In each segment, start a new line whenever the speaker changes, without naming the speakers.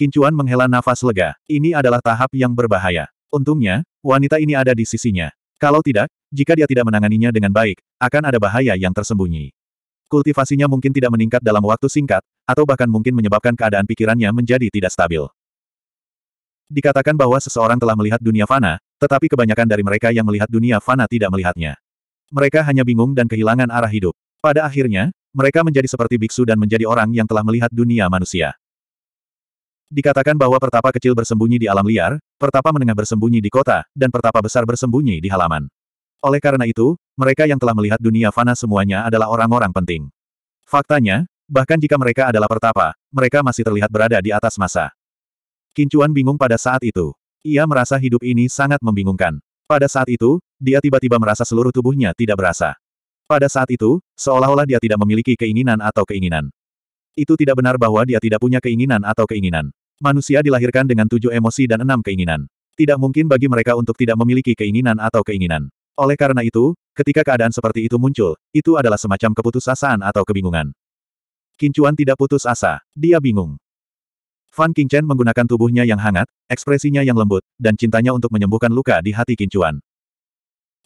Kincuan menghela nafas lega, ini adalah tahap yang berbahaya. Untungnya, wanita ini ada di sisinya. Kalau tidak, jika dia tidak menanganinya dengan baik, akan ada bahaya yang tersembunyi. Kultivasinya mungkin tidak meningkat dalam waktu singkat, atau bahkan mungkin menyebabkan keadaan pikirannya menjadi tidak stabil. Dikatakan bahwa seseorang telah melihat dunia fana, tetapi kebanyakan dari mereka yang melihat dunia fana tidak melihatnya. Mereka hanya bingung dan kehilangan arah hidup. Pada akhirnya, mereka menjadi seperti biksu dan menjadi orang yang telah melihat dunia manusia. Dikatakan bahwa pertapa kecil bersembunyi di alam liar, pertapa menengah bersembunyi di kota, dan pertapa besar bersembunyi di halaman. Oleh karena itu, mereka yang telah melihat dunia fana semuanya adalah orang-orang penting. Faktanya, bahkan jika mereka adalah pertapa, mereka masih terlihat berada di atas masa. Kincuan bingung pada saat itu. Ia merasa hidup ini sangat membingungkan. Pada saat itu, dia tiba-tiba merasa seluruh tubuhnya tidak berasa. Pada saat itu, seolah-olah dia tidak memiliki keinginan atau keinginan. Itu tidak benar bahwa dia tidak punya keinginan atau keinginan. Manusia dilahirkan dengan tujuh emosi dan enam keinginan. Tidak mungkin bagi mereka untuk tidak memiliki keinginan atau keinginan. Oleh karena itu, ketika keadaan seperti itu muncul, itu adalah semacam keputusasaan atau kebingungan. Kincuan tidak putus asa, dia bingung. Fan Qingchen menggunakan tubuhnya yang hangat, ekspresinya yang lembut, dan cintanya untuk menyembuhkan luka di hati Kincuan.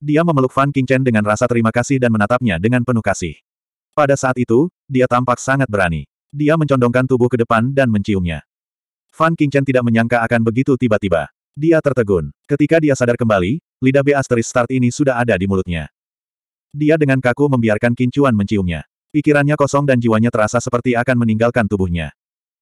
Dia memeluk Fan Qingchen dengan rasa terima kasih dan menatapnya dengan penuh kasih. Pada saat itu, dia tampak sangat berani. Dia mencondongkan tubuh ke depan dan menciumnya. Fan Qingchen tidak menyangka akan begitu tiba-tiba. Dia tertegun. Ketika dia sadar kembali, lidah B asteris start ini sudah ada di mulutnya. Dia dengan kaku membiarkan Kincuan menciumnya. Pikirannya kosong dan jiwanya terasa seperti akan meninggalkan tubuhnya.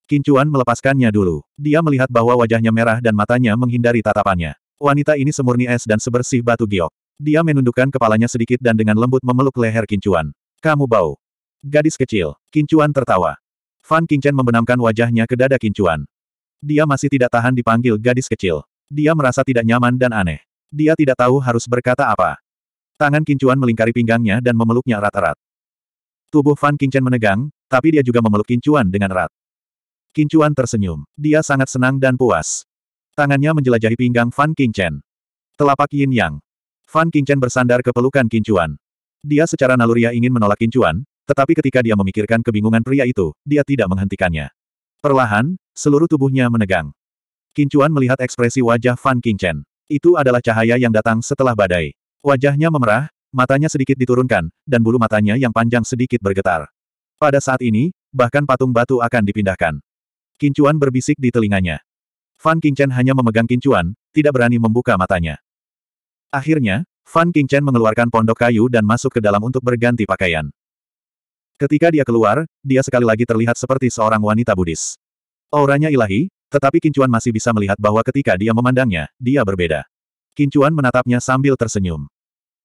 Kincuan melepaskannya dulu. Dia melihat bahwa wajahnya merah dan matanya menghindari tatapannya. Wanita ini semurni es dan sebersih batu giok. Dia menundukkan kepalanya sedikit dan dengan lembut memeluk leher Kincuan. Kamu bau. Gadis kecil. Kincuan tertawa. Fan Qingchen membenamkan wajahnya ke dada Kincuan. Dia masih tidak tahan dipanggil gadis kecil. Dia merasa tidak nyaman dan aneh. Dia tidak tahu harus berkata apa. Tangan Kincuan melingkari pinggangnya dan memeluknya erat-erat. Tubuh Fan Kingchen menegang, tapi dia juga memeluk Kincuan dengan erat. Kincuan tersenyum. Dia sangat senang dan puas. Tangannya menjelajahi pinggang Fan Kingchen. Telapak Yin Yang. Fan Kingchen bersandar ke pelukan Kincuan. Dia secara naluriah ingin menolak Kincuan, tetapi ketika dia memikirkan kebingungan pria itu, dia tidak menghentikannya. Perlahan, seluruh tubuhnya menegang. Kincuan melihat ekspresi wajah Fan Qingchen. Itu adalah cahaya yang datang setelah badai. Wajahnya memerah, matanya sedikit diturunkan, dan bulu matanya yang panjang sedikit bergetar. Pada saat ini, bahkan patung batu akan dipindahkan. Kincuan berbisik di telinganya. Fan Qingchen hanya memegang Kincuan, tidak berani membuka matanya. Akhirnya, Fan Qingchen mengeluarkan pondok kayu dan masuk ke dalam untuk berganti pakaian. Ketika dia keluar, dia sekali lagi terlihat seperti seorang wanita Buddhis. Auranya ilahi, tetapi Kincuan masih bisa melihat bahwa ketika dia memandangnya, dia berbeda. Kincuan menatapnya sambil tersenyum.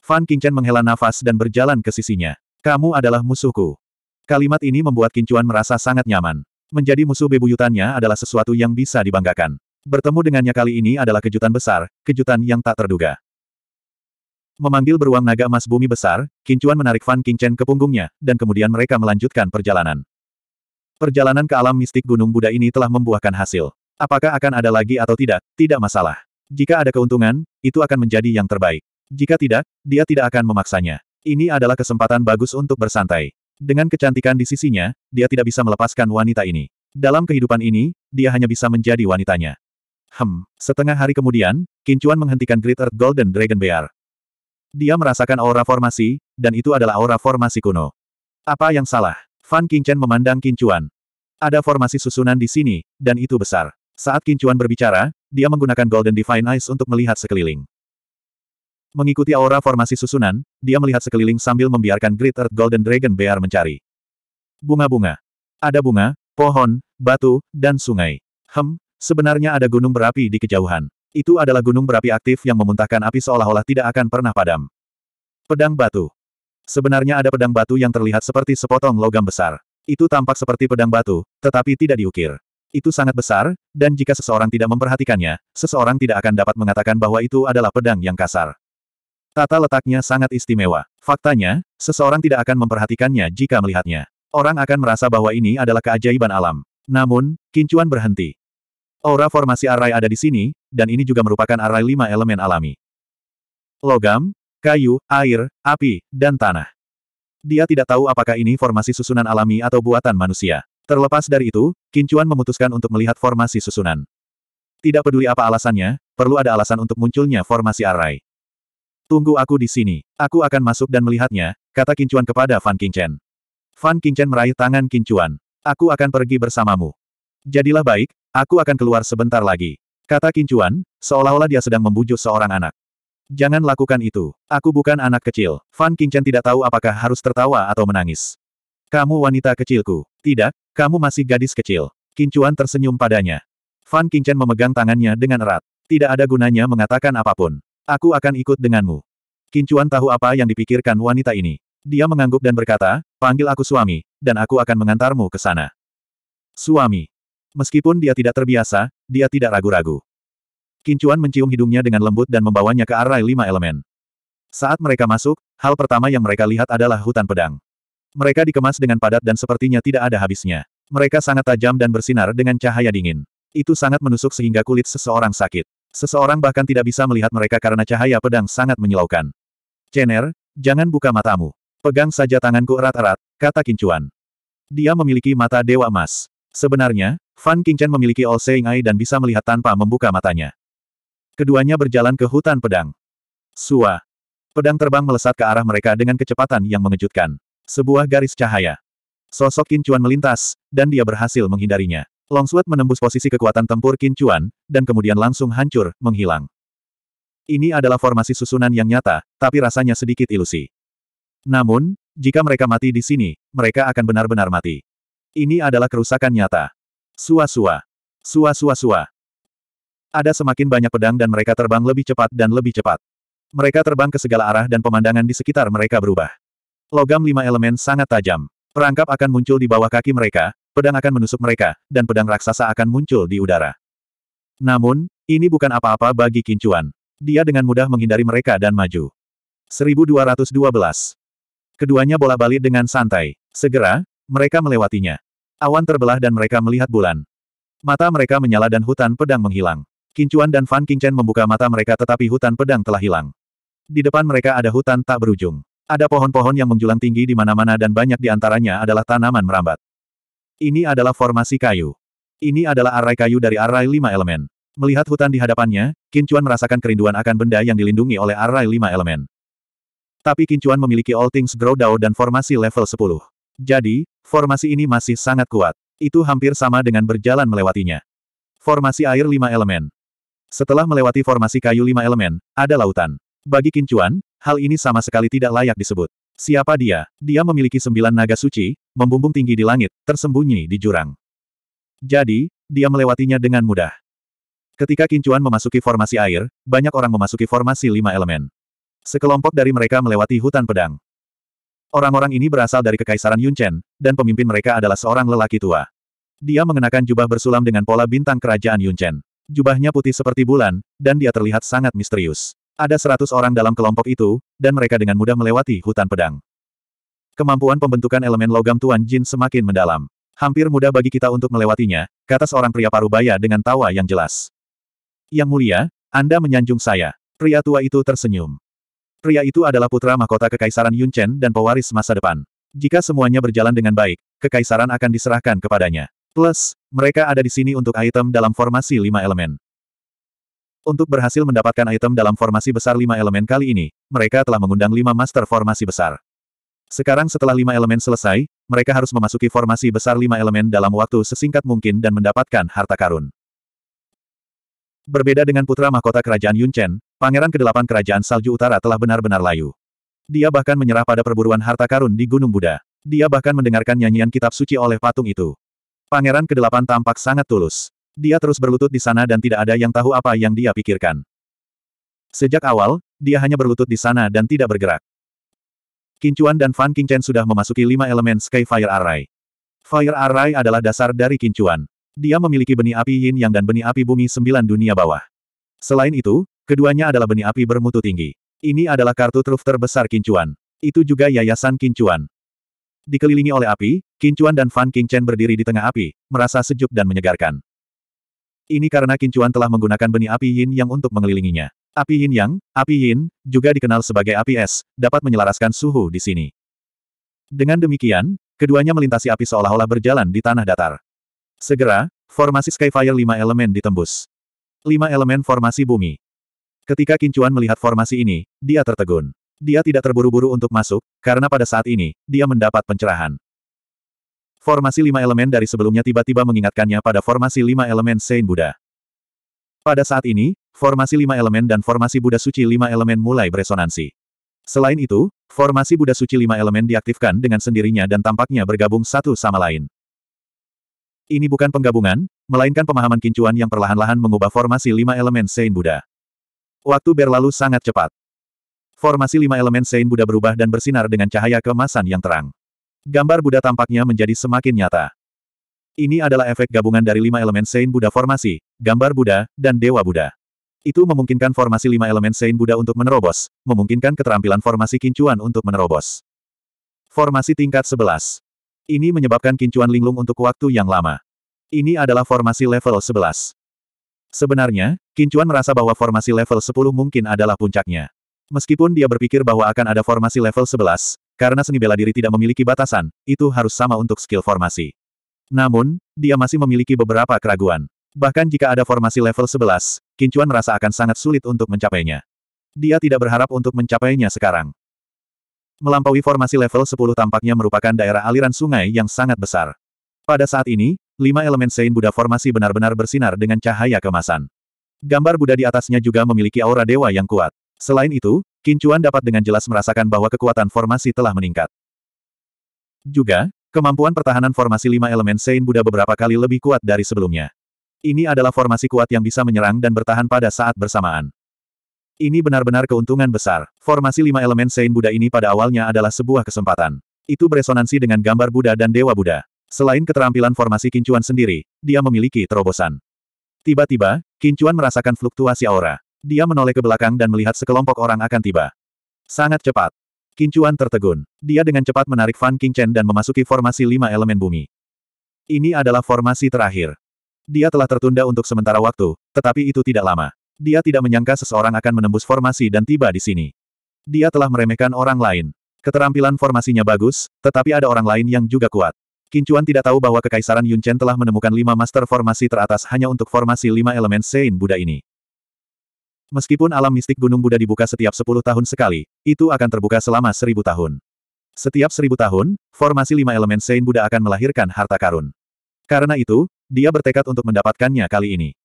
Fan Kingchen menghela nafas dan berjalan ke sisinya. Kamu adalah musuhku. Kalimat ini membuat Kincuan merasa sangat nyaman. Menjadi musuh bebuyutannya adalah sesuatu yang bisa dibanggakan. Bertemu dengannya kali ini adalah kejutan besar, kejutan yang tak terduga. Memanggil beruang naga emas bumi besar, Kincuan menarik Fan Kingchen ke punggungnya, dan kemudian mereka melanjutkan perjalanan. Perjalanan ke alam mistik Gunung Buddha ini telah membuahkan hasil. Apakah akan ada lagi atau tidak, tidak masalah. Jika ada keuntungan, itu akan menjadi yang terbaik. Jika tidak, dia tidak akan memaksanya. Ini adalah kesempatan bagus untuk bersantai. Dengan kecantikan di sisinya, dia tidak bisa melepaskan wanita ini. Dalam kehidupan ini, dia hanya bisa menjadi wanitanya. Hem, setengah hari kemudian, Kincuan menghentikan Great Earth Golden Dragon Bear. Dia merasakan aura formasi, dan itu adalah aura formasi kuno. Apa yang salah? Fan Qingchen memandang Qingchuan. Ada formasi susunan di sini, dan itu besar. Saat Qingchuan berbicara, dia menggunakan Golden Divine Eyes untuk melihat sekeliling. Mengikuti aura formasi susunan, dia melihat sekeliling sambil membiarkan Great Earth Golden Dragon Bear mencari. Bunga-bunga. Ada bunga, pohon, batu, dan sungai. Hem, sebenarnya ada gunung berapi di kejauhan. Itu adalah gunung berapi aktif yang memuntahkan api seolah-olah tidak akan pernah padam. Pedang batu. Sebenarnya ada pedang batu yang terlihat seperti sepotong logam besar. Itu tampak seperti pedang batu, tetapi tidak diukir. Itu sangat besar, dan jika seseorang tidak memperhatikannya, seseorang tidak akan dapat mengatakan bahwa itu adalah pedang yang kasar. Tata letaknya sangat istimewa. Faktanya, seseorang tidak akan memperhatikannya jika melihatnya. Orang akan merasa bahwa ini adalah keajaiban alam. Namun, Kincuan berhenti. Aura formasi arai ada di sini, dan ini juga merupakan arai lima elemen alami. Logam, kayu, air, api, dan tanah. Dia tidak tahu apakah ini formasi susunan alami atau buatan manusia. Terlepas dari itu, Kincuan memutuskan untuk melihat formasi susunan. Tidak peduli apa alasannya, perlu ada alasan untuk munculnya formasi arai. Tunggu aku di sini. Aku akan masuk dan melihatnya, kata Kincuan kepada Fan Kincen. Fan Kincen meraih tangan Kincuan. Aku akan pergi bersamamu. Jadilah baik, Aku akan keluar sebentar lagi. Kata Kincuan, seolah-olah dia sedang membujuk seorang anak. Jangan lakukan itu. Aku bukan anak kecil. Fan Kincen tidak tahu apakah harus tertawa atau menangis. Kamu wanita kecilku. Tidak, kamu masih gadis kecil. Kincuan tersenyum padanya. Fan Kincen memegang tangannya dengan erat. Tidak ada gunanya mengatakan apapun. Aku akan ikut denganmu. Kincuan tahu apa yang dipikirkan wanita ini. Dia mengangguk dan berkata, panggil aku suami, dan aku akan mengantarmu ke sana. Suami. Meskipun dia tidak terbiasa, dia tidak ragu-ragu. Kincuan mencium hidungnya dengan lembut dan membawanya ke arah lima elemen. Saat mereka masuk, hal pertama yang mereka lihat adalah hutan pedang. Mereka dikemas dengan padat dan sepertinya tidak ada habisnya. Mereka sangat tajam dan bersinar dengan cahaya dingin. Itu sangat menusuk sehingga kulit seseorang sakit. Seseorang bahkan tidak bisa melihat mereka karena cahaya pedang sangat menyilaukan. Jenner, jangan buka matamu. Pegang saja tanganku erat-erat, kata Kincuan. Dia memiliki mata dewa emas. Sebenarnya, Fan Qingchen memiliki All Seeing Eye dan bisa melihat tanpa membuka matanya. Keduanya berjalan ke hutan pedang. Sua. Pedang terbang melesat ke arah mereka dengan kecepatan yang mengejutkan. Sebuah garis cahaya. Sosok Kincuan melintas, dan dia berhasil menghindarinya. Longsword menembus posisi kekuatan tempur Kincuan, dan kemudian langsung hancur, menghilang. Ini adalah formasi susunan yang nyata, tapi rasanya sedikit ilusi. Namun, jika mereka mati di sini, mereka akan benar-benar mati. Ini adalah kerusakan nyata. Sua-sua. Sua-sua-sua. Ada semakin banyak pedang dan mereka terbang lebih cepat dan lebih cepat. Mereka terbang ke segala arah dan pemandangan di sekitar mereka berubah. Logam lima elemen sangat tajam. Perangkap akan muncul di bawah kaki mereka, pedang akan menusuk mereka, dan pedang raksasa akan muncul di udara. Namun, ini bukan apa-apa bagi Kincuan. Dia dengan mudah menghindari mereka dan maju. 1212. Keduanya bola balik dengan santai. Segera, mereka melewatinya. Awan terbelah dan mereka melihat bulan. Mata mereka menyala dan hutan pedang menghilang. Kincuan dan Fan Qingchen membuka mata mereka tetapi hutan pedang telah hilang. Di depan mereka ada hutan tak berujung. Ada pohon-pohon yang menjulang tinggi di mana-mana dan banyak di antaranya adalah tanaman merambat. Ini adalah formasi kayu. Ini adalah arai kayu dari arai lima elemen. Melihat hutan di hadapannya, Kincuan merasakan kerinduan akan benda yang dilindungi oleh arai lima elemen. Tapi Kincuan memiliki all things grow dao dan formasi level 10. Jadi, formasi ini masih sangat kuat. Itu hampir sama dengan berjalan melewatinya. Formasi air lima elemen. Setelah melewati formasi kayu lima elemen, ada lautan. Bagi Kincuan, hal ini sama sekali tidak layak disebut. Siapa dia? Dia memiliki sembilan naga suci, membumbung tinggi di langit, tersembunyi di jurang. Jadi, dia melewatinya dengan mudah. Ketika Kincuan memasuki formasi air, banyak orang memasuki formasi lima elemen. Sekelompok dari mereka melewati hutan pedang. Orang-orang ini berasal dari Kekaisaran Yunchen, dan pemimpin mereka adalah seorang lelaki tua. Dia mengenakan jubah bersulam dengan pola bintang kerajaan Yunchen. Jubahnya putih seperti bulan, dan dia terlihat sangat misterius. Ada seratus orang dalam kelompok itu, dan mereka dengan mudah melewati hutan pedang. Kemampuan pembentukan elemen logam Tuan Jin semakin mendalam. Hampir mudah bagi kita untuk melewatinya, kata seorang pria parubaya dengan tawa yang jelas. Yang mulia, Anda menyanjung saya. Pria tua itu tersenyum. Pria itu adalah putra mahkota Kekaisaran Yun Chen dan pewaris masa depan. Jika semuanya berjalan dengan baik, kekaisaran akan diserahkan kepadanya. Plus, mereka ada di sini untuk item dalam formasi lima elemen. Untuk berhasil mendapatkan item dalam formasi besar lima elemen kali ini, mereka telah mengundang lima master formasi besar. Sekarang setelah lima elemen selesai, mereka harus memasuki formasi besar lima elemen dalam waktu sesingkat mungkin dan mendapatkan harta karun. Berbeda dengan putra mahkota kerajaan Yunchen, pangeran kedelapan kerajaan salju utara telah benar-benar layu. Dia bahkan menyerah pada perburuan harta karun di Gunung Buddha. Dia bahkan mendengarkan nyanyian kitab suci oleh patung itu. Pangeran kedelapan tampak sangat tulus. Dia terus berlutut di sana dan tidak ada yang tahu apa yang dia pikirkan. Sejak awal, dia hanya berlutut di sana dan tidak bergerak. Kincuan dan Fan Qingchen sudah memasuki lima elemen Sky Fire Array. Fire Array adalah dasar dari Kincuan. Dia memiliki benih api yin yang dan benih api bumi sembilan dunia bawah. Selain itu, keduanya adalah benih api bermutu tinggi. Ini adalah kartu truf terbesar Kincuan. Itu juga yayasan Kincuan. Dikelilingi oleh api, Kincuan dan Fan Qingchen berdiri di tengah api, merasa sejuk dan menyegarkan. Ini karena Kincuan telah menggunakan benih api yin yang untuk mengelilinginya. Api yin yang, api yin, juga dikenal sebagai api es, dapat menyelaraskan suhu di sini. Dengan demikian, keduanya melintasi api seolah-olah berjalan di tanah datar. Segera, formasi Skyfire lima elemen ditembus. Lima elemen formasi bumi. Ketika Kincuan melihat formasi ini, dia tertegun. Dia tidak terburu-buru untuk masuk, karena pada saat ini, dia mendapat pencerahan. Formasi lima elemen dari sebelumnya tiba-tiba mengingatkannya pada formasi lima elemen Saint Buddha. Pada saat ini, formasi lima elemen dan formasi Buddha suci lima elemen mulai beresonansi. Selain itu, formasi Buddha suci lima elemen diaktifkan dengan sendirinya dan tampaknya bergabung satu sama lain. Ini bukan penggabungan, melainkan pemahaman kincuan yang perlahan-lahan mengubah formasi lima elemen Sein Buddha. Waktu berlalu sangat cepat. Formasi lima elemen Sein Buddha berubah dan bersinar dengan cahaya kemasan yang terang. Gambar Buddha tampaknya menjadi semakin nyata. Ini adalah efek gabungan dari lima elemen Sein Buddha formasi, gambar Buddha, dan Dewa Buddha. Itu memungkinkan formasi lima elemen Sein Buddha untuk menerobos, memungkinkan keterampilan formasi kincuan untuk menerobos. Formasi tingkat 11. Ini menyebabkan kincuan linglung untuk waktu yang lama. Ini adalah formasi level 11. Sebenarnya, Kincuan merasa bahwa formasi level 10 mungkin adalah puncaknya. Meskipun dia berpikir bahwa akan ada formasi level 11, karena seni bela diri tidak memiliki batasan, itu harus sama untuk skill formasi. Namun, dia masih memiliki beberapa keraguan. Bahkan jika ada formasi level 11, Kincuan merasa akan sangat sulit untuk mencapainya. Dia tidak berharap untuk mencapainya sekarang. Melampaui formasi level 10 tampaknya merupakan daerah aliran sungai yang sangat besar. Pada saat ini, lima elemen Sein Buddha formasi benar-benar bersinar dengan cahaya kemasan. Gambar Buddha di atasnya juga memiliki aura dewa yang kuat. Selain itu, Kincuan dapat dengan jelas merasakan bahwa kekuatan formasi telah meningkat. Juga, kemampuan pertahanan formasi lima elemen Sein Buddha beberapa kali lebih kuat dari sebelumnya. Ini adalah formasi kuat yang bisa menyerang dan bertahan pada saat bersamaan. Ini benar-benar keuntungan besar. Formasi lima elemen Sein Buddha ini pada awalnya adalah sebuah kesempatan. Itu beresonansi dengan gambar Buddha dan Dewa Buddha. Selain keterampilan formasi kincuan sendiri, dia memiliki terobosan. Tiba-tiba, kincuan merasakan fluktuasi aura. Dia menoleh ke belakang dan melihat sekelompok orang akan tiba. Sangat cepat. Kincuan tertegun. Dia dengan cepat menarik Fan Qingchen dan memasuki formasi lima elemen bumi. Ini adalah formasi terakhir. Dia telah tertunda untuk sementara waktu, tetapi itu tidak lama. Dia tidak menyangka seseorang akan menembus formasi dan tiba di sini. Dia telah meremehkan orang lain. Keterampilan formasinya bagus, tetapi ada orang lain yang juga kuat. Kincuan tidak tahu bahwa Kekaisaran Yun Chen telah menemukan lima master formasi teratas hanya untuk formasi lima elemen Sein Buddha ini. Meskipun alam mistik Gunung Buddha dibuka setiap sepuluh tahun sekali, itu akan terbuka selama seribu tahun. Setiap seribu tahun, formasi lima elemen Sein Buddha akan melahirkan harta karun. Karena itu, dia bertekad untuk mendapatkannya kali ini.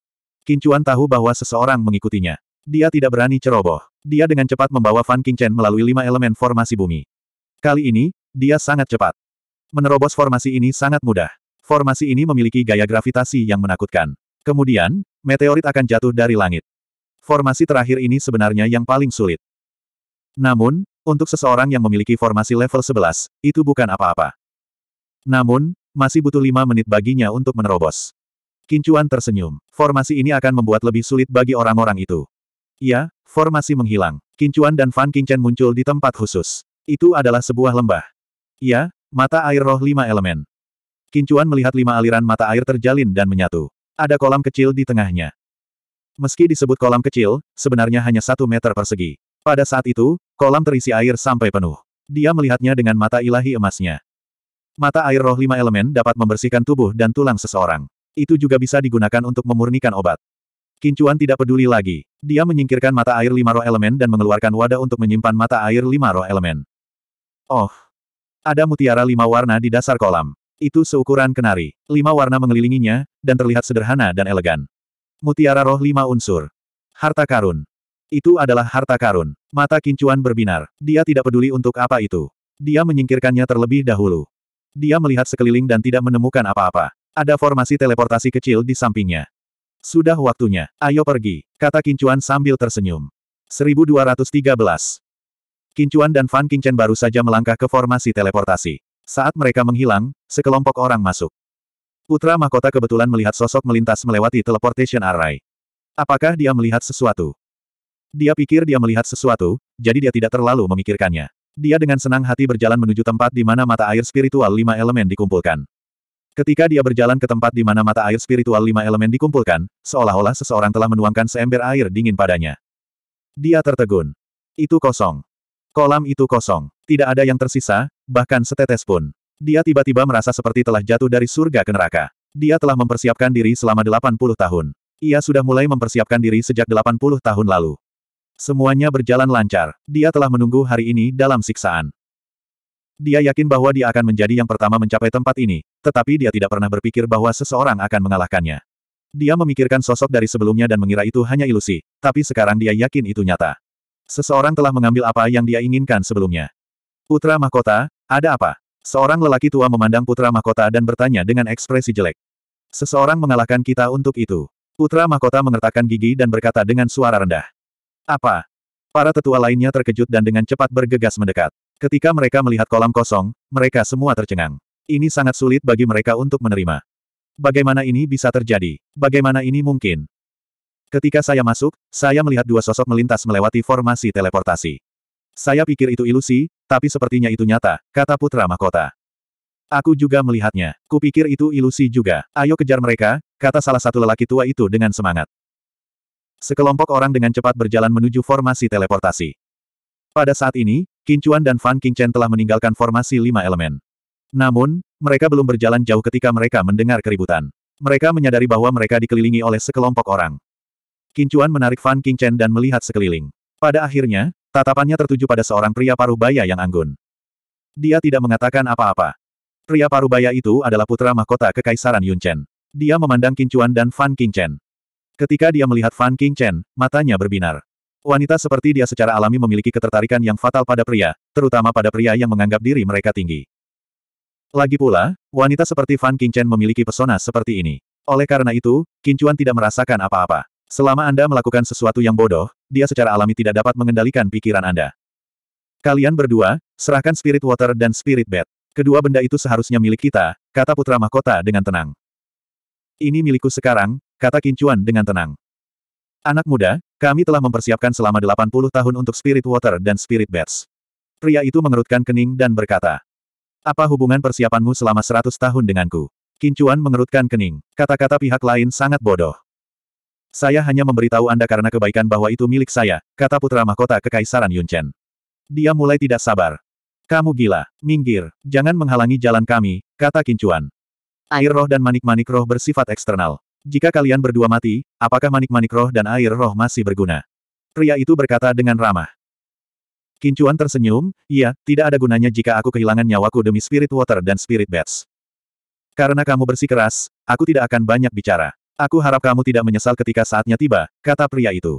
Kincuan tahu bahwa seseorang mengikutinya. Dia tidak berani ceroboh. Dia dengan cepat membawa Fan Qingchen melalui lima elemen formasi bumi. Kali ini, dia sangat cepat. Menerobos formasi ini sangat mudah. Formasi ini memiliki gaya gravitasi yang menakutkan. Kemudian, meteorit akan jatuh dari langit. Formasi terakhir ini sebenarnya yang paling sulit. Namun, untuk seseorang yang memiliki formasi level 11, itu bukan apa-apa. Namun, masih butuh lima menit baginya untuk menerobos. Kincuan tersenyum. Formasi ini akan membuat lebih sulit bagi orang-orang itu. Ya, formasi menghilang. Kincuan dan Fan Kincen muncul di tempat khusus. Itu adalah sebuah lembah. Ya, mata air roh lima elemen. Kincuan melihat lima aliran mata air terjalin dan menyatu. Ada kolam kecil di tengahnya. Meski disebut kolam kecil, sebenarnya hanya satu meter persegi. Pada saat itu, kolam terisi air sampai penuh. Dia melihatnya dengan mata ilahi emasnya. Mata air roh lima elemen dapat membersihkan tubuh dan tulang seseorang. Itu juga bisa digunakan untuk memurnikan obat. Kincuan tidak peduli lagi. Dia menyingkirkan mata air lima roh elemen dan mengeluarkan wadah untuk menyimpan mata air lima roh elemen. Oh! Ada mutiara lima warna di dasar kolam. Itu seukuran kenari. Lima warna mengelilinginya, dan terlihat sederhana dan elegan. Mutiara roh lima unsur. Harta karun. Itu adalah harta karun. Mata kincuan berbinar. Dia tidak peduli untuk apa itu. Dia menyingkirkannya terlebih dahulu. Dia melihat sekeliling dan tidak menemukan apa-apa. Ada formasi teleportasi kecil di sampingnya. Sudah waktunya, ayo pergi, kata Kincuan sambil tersenyum. 1213. Kincuan dan Fan Kingchen baru saja melangkah ke formasi teleportasi. Saat mereka menghilang, sekelompok orang masuk. Putra Mahkota kebetulan melihat sosok melintas melewati teleportation array. Apakah dia melihat sesuatu? Dia pikir dia melihat sesuatu, jadi dia tidak terlalu memikirkannya. Dia dengan senang hati berjalan menuju tempat di mana mata air spiritual lima elemen dikumpulkan. Ketika dia berjalan ke tempat di mana mata air spiritual lima elemen dikumpulkan, seolah-olah seseorang telah menuangkan seember air dingin padanya. Dia tertegun. Itu kosong. Kolam itu kosong. Tidak ada yang tersisa, bahkan setetes pun. Dia tiba-tiba merasa seperti telah jatuh dari surga ke neraka. Dia telah mempersiapkan diri selama 80 tahun. Ia sudah mulai mempersiapkan diri sejak 80 tahun lalu. Semuanya berjalan lancar. Dia telah menunggu hari ini dalam siksaan. Dia yakin bahwa dia akan menjadi yang pertama mencapai tempat ini, tetapi dia tidak pernah berpikir bahwa seseorang akan mengalahkannya. Dia memikirkan sosok dari sebelumnya dan mengira itu hanya ilusi, tapi sekarang dia yakin itu nyata. Seseorang telah mengambil apa yang dia inginkan sebelumnya. Putra Mahkota, ada apa? Seorang lelaki tua memandang Putra Mahkota dan bertanya dengan ekspresi jelek. Seseorang mengalahkan kita untuk itu. Putra Mahkota mengertakkan gigi dan berkata dengan suara rendah. Apa? Para tetua lainnya terkejut dan dengan cepat bergegas mendekat. Ketika mereka melihat kolam kosong, mereka semua tercengang. Ini sangat sulit bagi mereka untuk menerima. Bagaimana ini bisa terjadi? Bagaimana ini mungkin? Ketika saya masuk, saya melihat dua sosok melintas melewati formasi teleportasi. Saya pikir itu ilusi, tapi sepertinya itu nyata, kata Putra Mahkota. Aku juga melihatnya. Kupikir itu ilusi juga. Ayo kejar mereka, kata salah satu lelaki tua itu dengan semangat. Sekelompok orang dengan cepat berjalan menuju formasi teleportasi. Pada saat ini, Kincuan dan Fan Qingchen telah meninggalkan formasi lima elemen. Namun, mereka belum berjalan jauh ketika mereka mendengar keributan. Mereka menyadari bahwa mereka dikelilingi oleh sekelompok orang. Kincuan menarik Fan Qingchen dan melihat sekeliling. Pada akhirnya, tatapannya tertuju pada seorang pria paruh baya yang anggun. Dia tidak mengatakan apa-apa. Pria paruh baya itu adalah putra mahkota Kekaisaran Yunchen. Dia memandang Kincuan dan Fan Qingchen. Ketika dia melihat Fan Qingchen, matanya berbinar. Wanita seperti dia secara alami memiliki ketertarikan yang fatal pada pria, terutama pada pria yang menganggap diri mereka tinggi. Lagi pula, wanita seperti Fan Qingchen memiliki pesona seperti ini. Oleh karena itu, Kincuan tidak merasakan apa-apa. Selama Anda melakukan sesuatu yang bodoh, dia secara alami tidak dapat mengendalikan pikiran Anda. Kalian berdua, serahkan Spirit Water dan Spirit Bed. Kedua benda itu seharusnya milik kita, kata Putra Mahkota dengan tenang. Ini milikku sekarang, kata Kincuan dengan tenang. Anak muda, kami telah mempersiapkan selama 80 tahun untuk Spirit Water dan Spirit Beds. Pria itu mengerutkan kening dan berkata, Apa hubungan persiapanmu selama 100 tahun denganku? Kincuan mengerutkan kening. Kata-kata pihak lain sangat bodoh. Saya hanya memberitahu Anda karena kebaikan bahwa itu milik saya, kata putra mahkota Kekaisaran Yunchen. Dia mulai tidak sabar. Kamu gila, minggir, jangan menghalangi jalan kami, kata Kincuan. Air roh dan manik-manik roh bersifat eksternal. Jika kalian berdua mati, apakah manik-manik roh dan air roh masih berguna? Pria itu berkata dengan ramah. Kincuan tersenyum, iya, tidak ada gunanya jika aku kehilangan nyawaku demi spirit water dan spirit bats. Karena kamu bersikeras, aku tidak akan banyak bicara. Aku harap kamu tidak menyesal ketika saatnya tiba, kata pria itu.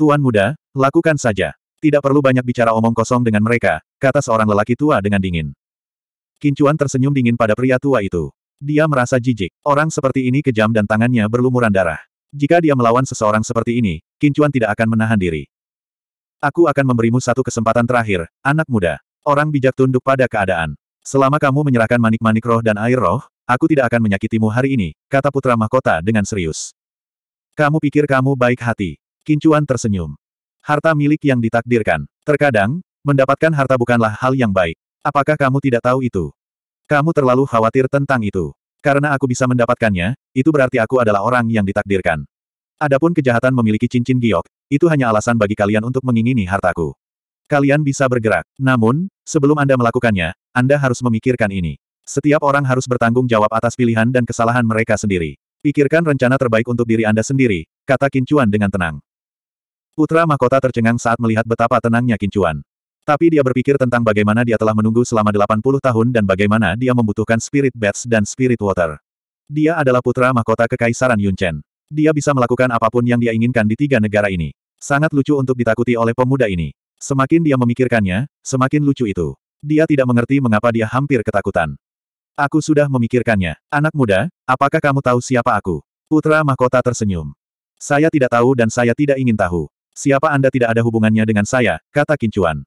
Tuan muda, lakukan saja. Tidak perlu banyak bicara omong kosong dengan mereka, kata seorang lelaki tua dengan dingin. Kincuan tersenyum dingin pada pria tua itu. Dia merasa jijik. Orang seperti ini kejam dan tangannya berlumuran darah. Jika dia melawan seseorang seperti ini, Kincuan tidak akan menahan diri. Aku akan memberimu satu kesempatan terakhir, anak muda. Orang bijak tunduk pada keadaan. Selama kamu menyerahkan manik-manik roh dan air roh, aku tidak akan menyakitimu hari ini, kata putra mahkota dengan serius. Kamu pikir kamu baik hati. Kincuan tersenyum. Harta milik yang ditakdirkan. Terkadang, mendapatkan harta bukanlah hal yang baik. Apakah kamu tidak tahu itu? Kamu terlalu khawatir tentang itu. Karena aku bisa mendapatkannya, itu berarti aku adalah orang yang ditakdirkan. Adapun kejahatan memiliki cincin giok, itu hanya alasan bagi kalian untuk mengingini hartaku. Kalian bisa bergerak. Namun, sebelum Anda melakukannya, Anda harus memikirkan ini. Setiap orang harus bertanggung jawab atas pilihan dan kesalahan mereka sendiri. Pikirkan rencana terbaik untuk diri Anda sendiri, kata Kincuan dengan tenang. Putra mahkota tercengang saat melihat betapa tenangnya Kincuan. Tapi dia berpikir tentang bagaimana dia telah menunggu selama 80 tahun dan bagaimana dia membutuhkan spirit bats dan spirit water. Dia adalah putra mahkota Kekaisaran Yunchen. Dia bisa melakukan apapun yang dia inginkan di tiga negara ini. Sangat lucu untuk ditakuti oleh pemuda ini. Semakin dia memikirkannya, semakin lucu itu. Dia tidak mengerti mengapa dia hampir ketakutan. Aku sudah memikirkannya. Anak muda, apakah kamu tahu siapa aku? Putra mahkota tersenyum. Saya tidak tahu dan saya tidak ingin tahu. Siapa Anda tidak ada hubungannya dengan saya, kata Kincuan.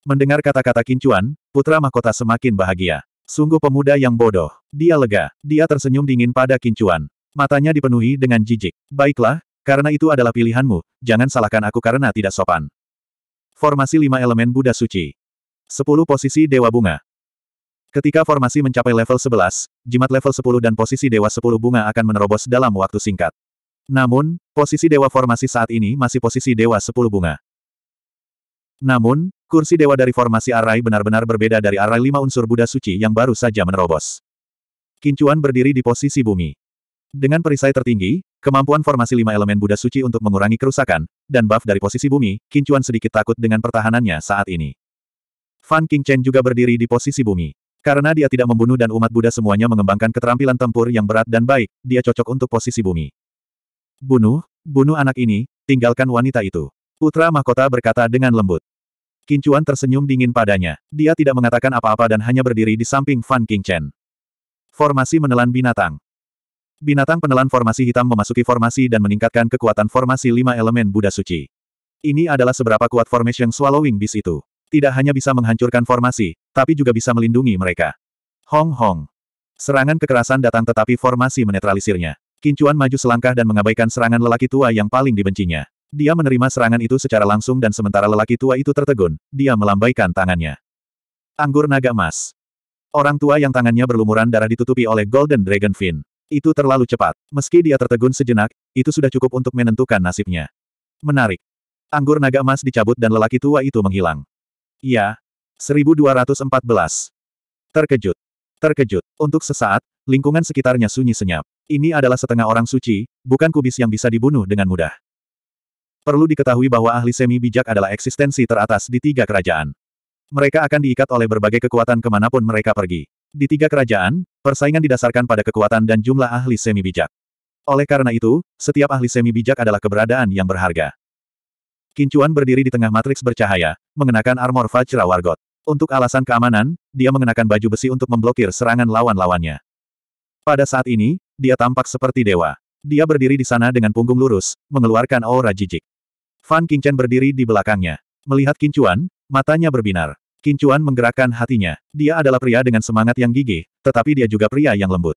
Mendengar kata-kata Kincuan, putra mahkota semakin bahagia. Sungguh pemuda yang bodoh. Dia lega. Dia tersenyum dingin pada Kincuan. Matanya dipenuhi dengan jijik. Baiklah, karena itu adalah pilihanmu, jangan salahkan aku karena tidak sopan. Formasi lima elemen Buddha Suci. sepuluh posisi Dewa Bunga. Ketika formasi mencapai level 11, jimat level 10 dan posisi Dewa 10 Bunga akan menerobos dalam waktu singkat. Namun, posisi Dewa formasi saat ini masih posisi Dewa 10 Bunga. Namun, kursi dewa dari formasi Arai benar-benar berbeda dari Arai lima unsur Buddha suci yang baru saja menerobos. Kincuan berdiri di posisi bumi. Dengan perisai tertinggi, kemampuan formasi lima elemen Buddha suci untuk mengurangi kerusakan, dan buff dari posisi bumi, Kincuan sedikit takut dengan pertahanannya saat ini. Fan Chen juga berdiri di posisi bumi. Karena dia tidak membunuh dan umat Buddha semuanya mengembangkan keterampilan tempur yang berat dan baik, dia cocok untuk posisi bumi. Bunuh, bunuh anak ini, tinggalkan wanita itu. Putra Mahkota berkata dengan lembut. Kincuan tersenyum dingin padanya. Dia tidak mengatakan apa-apa dan hanya berdiri di samping Fan Qingchen. Formasi menelan binatang. Binatang penelan formasi hitam memasuki formasi dan meningkatkan kekuatan formasi lima elemen Buddha Suci. Ini adalah seberapa kuat formasi yang swallowing bis itu. Tidak hanya bisa menghancurkan formasi, tapi juga bisa melindungi mereka. Hong Hong. Serangan kekerasan datang tetapi formasi menetralisirnya. Kincuan maju selangkah dan mengabaikan serangan lelaki tua yang paling dibencinya. Dia menerima serangan itu secara langsung dan sementara lelaki tua itu tertegun, dia melambaikan tangannya. Anggur naga emas. Orang tua yang tangannya berlumuran darah ditutupi oleh Golden Dragon Fin. Itu terlalu cepat. Meski dia tertegun sejenak, itu sudah cukup untuk menentukan nasibnya. Menarik. Anggur naga emas dicabut dan lelaki tua itu menghilang. Ya. 1214. Terkejut. Terkejut. Untuk sesaat, lingkungan sekitarnya sunyi senyap. Ini adalah setengah orang suci, bukan kubis yang bisa dibunuh dengan mudah. Perlu diketahui bahwa ahli semi bijak adalah eksistensi teratas di tiga kerajaan. Mereka akan diikat oleh berbagai kekuatan kemanapun mereka pergi. Di tiga kerajaan, persaingan didasarkan pada kekuatan dan jumlah ahli semi bijak. Oleh karena itu, setiap ahli semi bijak adalah keberadaan yang berharga. Kincuan berdiri di tengah matriks bercahaya, mengenakan armor Vajra Wargot. Untuk alasan keamanan, dia mengenakan baju besi untuk memblokir serangan lawan-lawannya. Pada saat ini, dia tampak seperti dewa. Dia berdiri di sana dengan punggung lurus, mengeluarkan aura jijik. Fan Qingchen berdiri di belakangnya. Melihat Kincuan, matanya berbinar. Kincuan menggerakkan hatinya. Dia adalah pria dengan semangat yang gigih, tetapi dia juga pria yang lembut.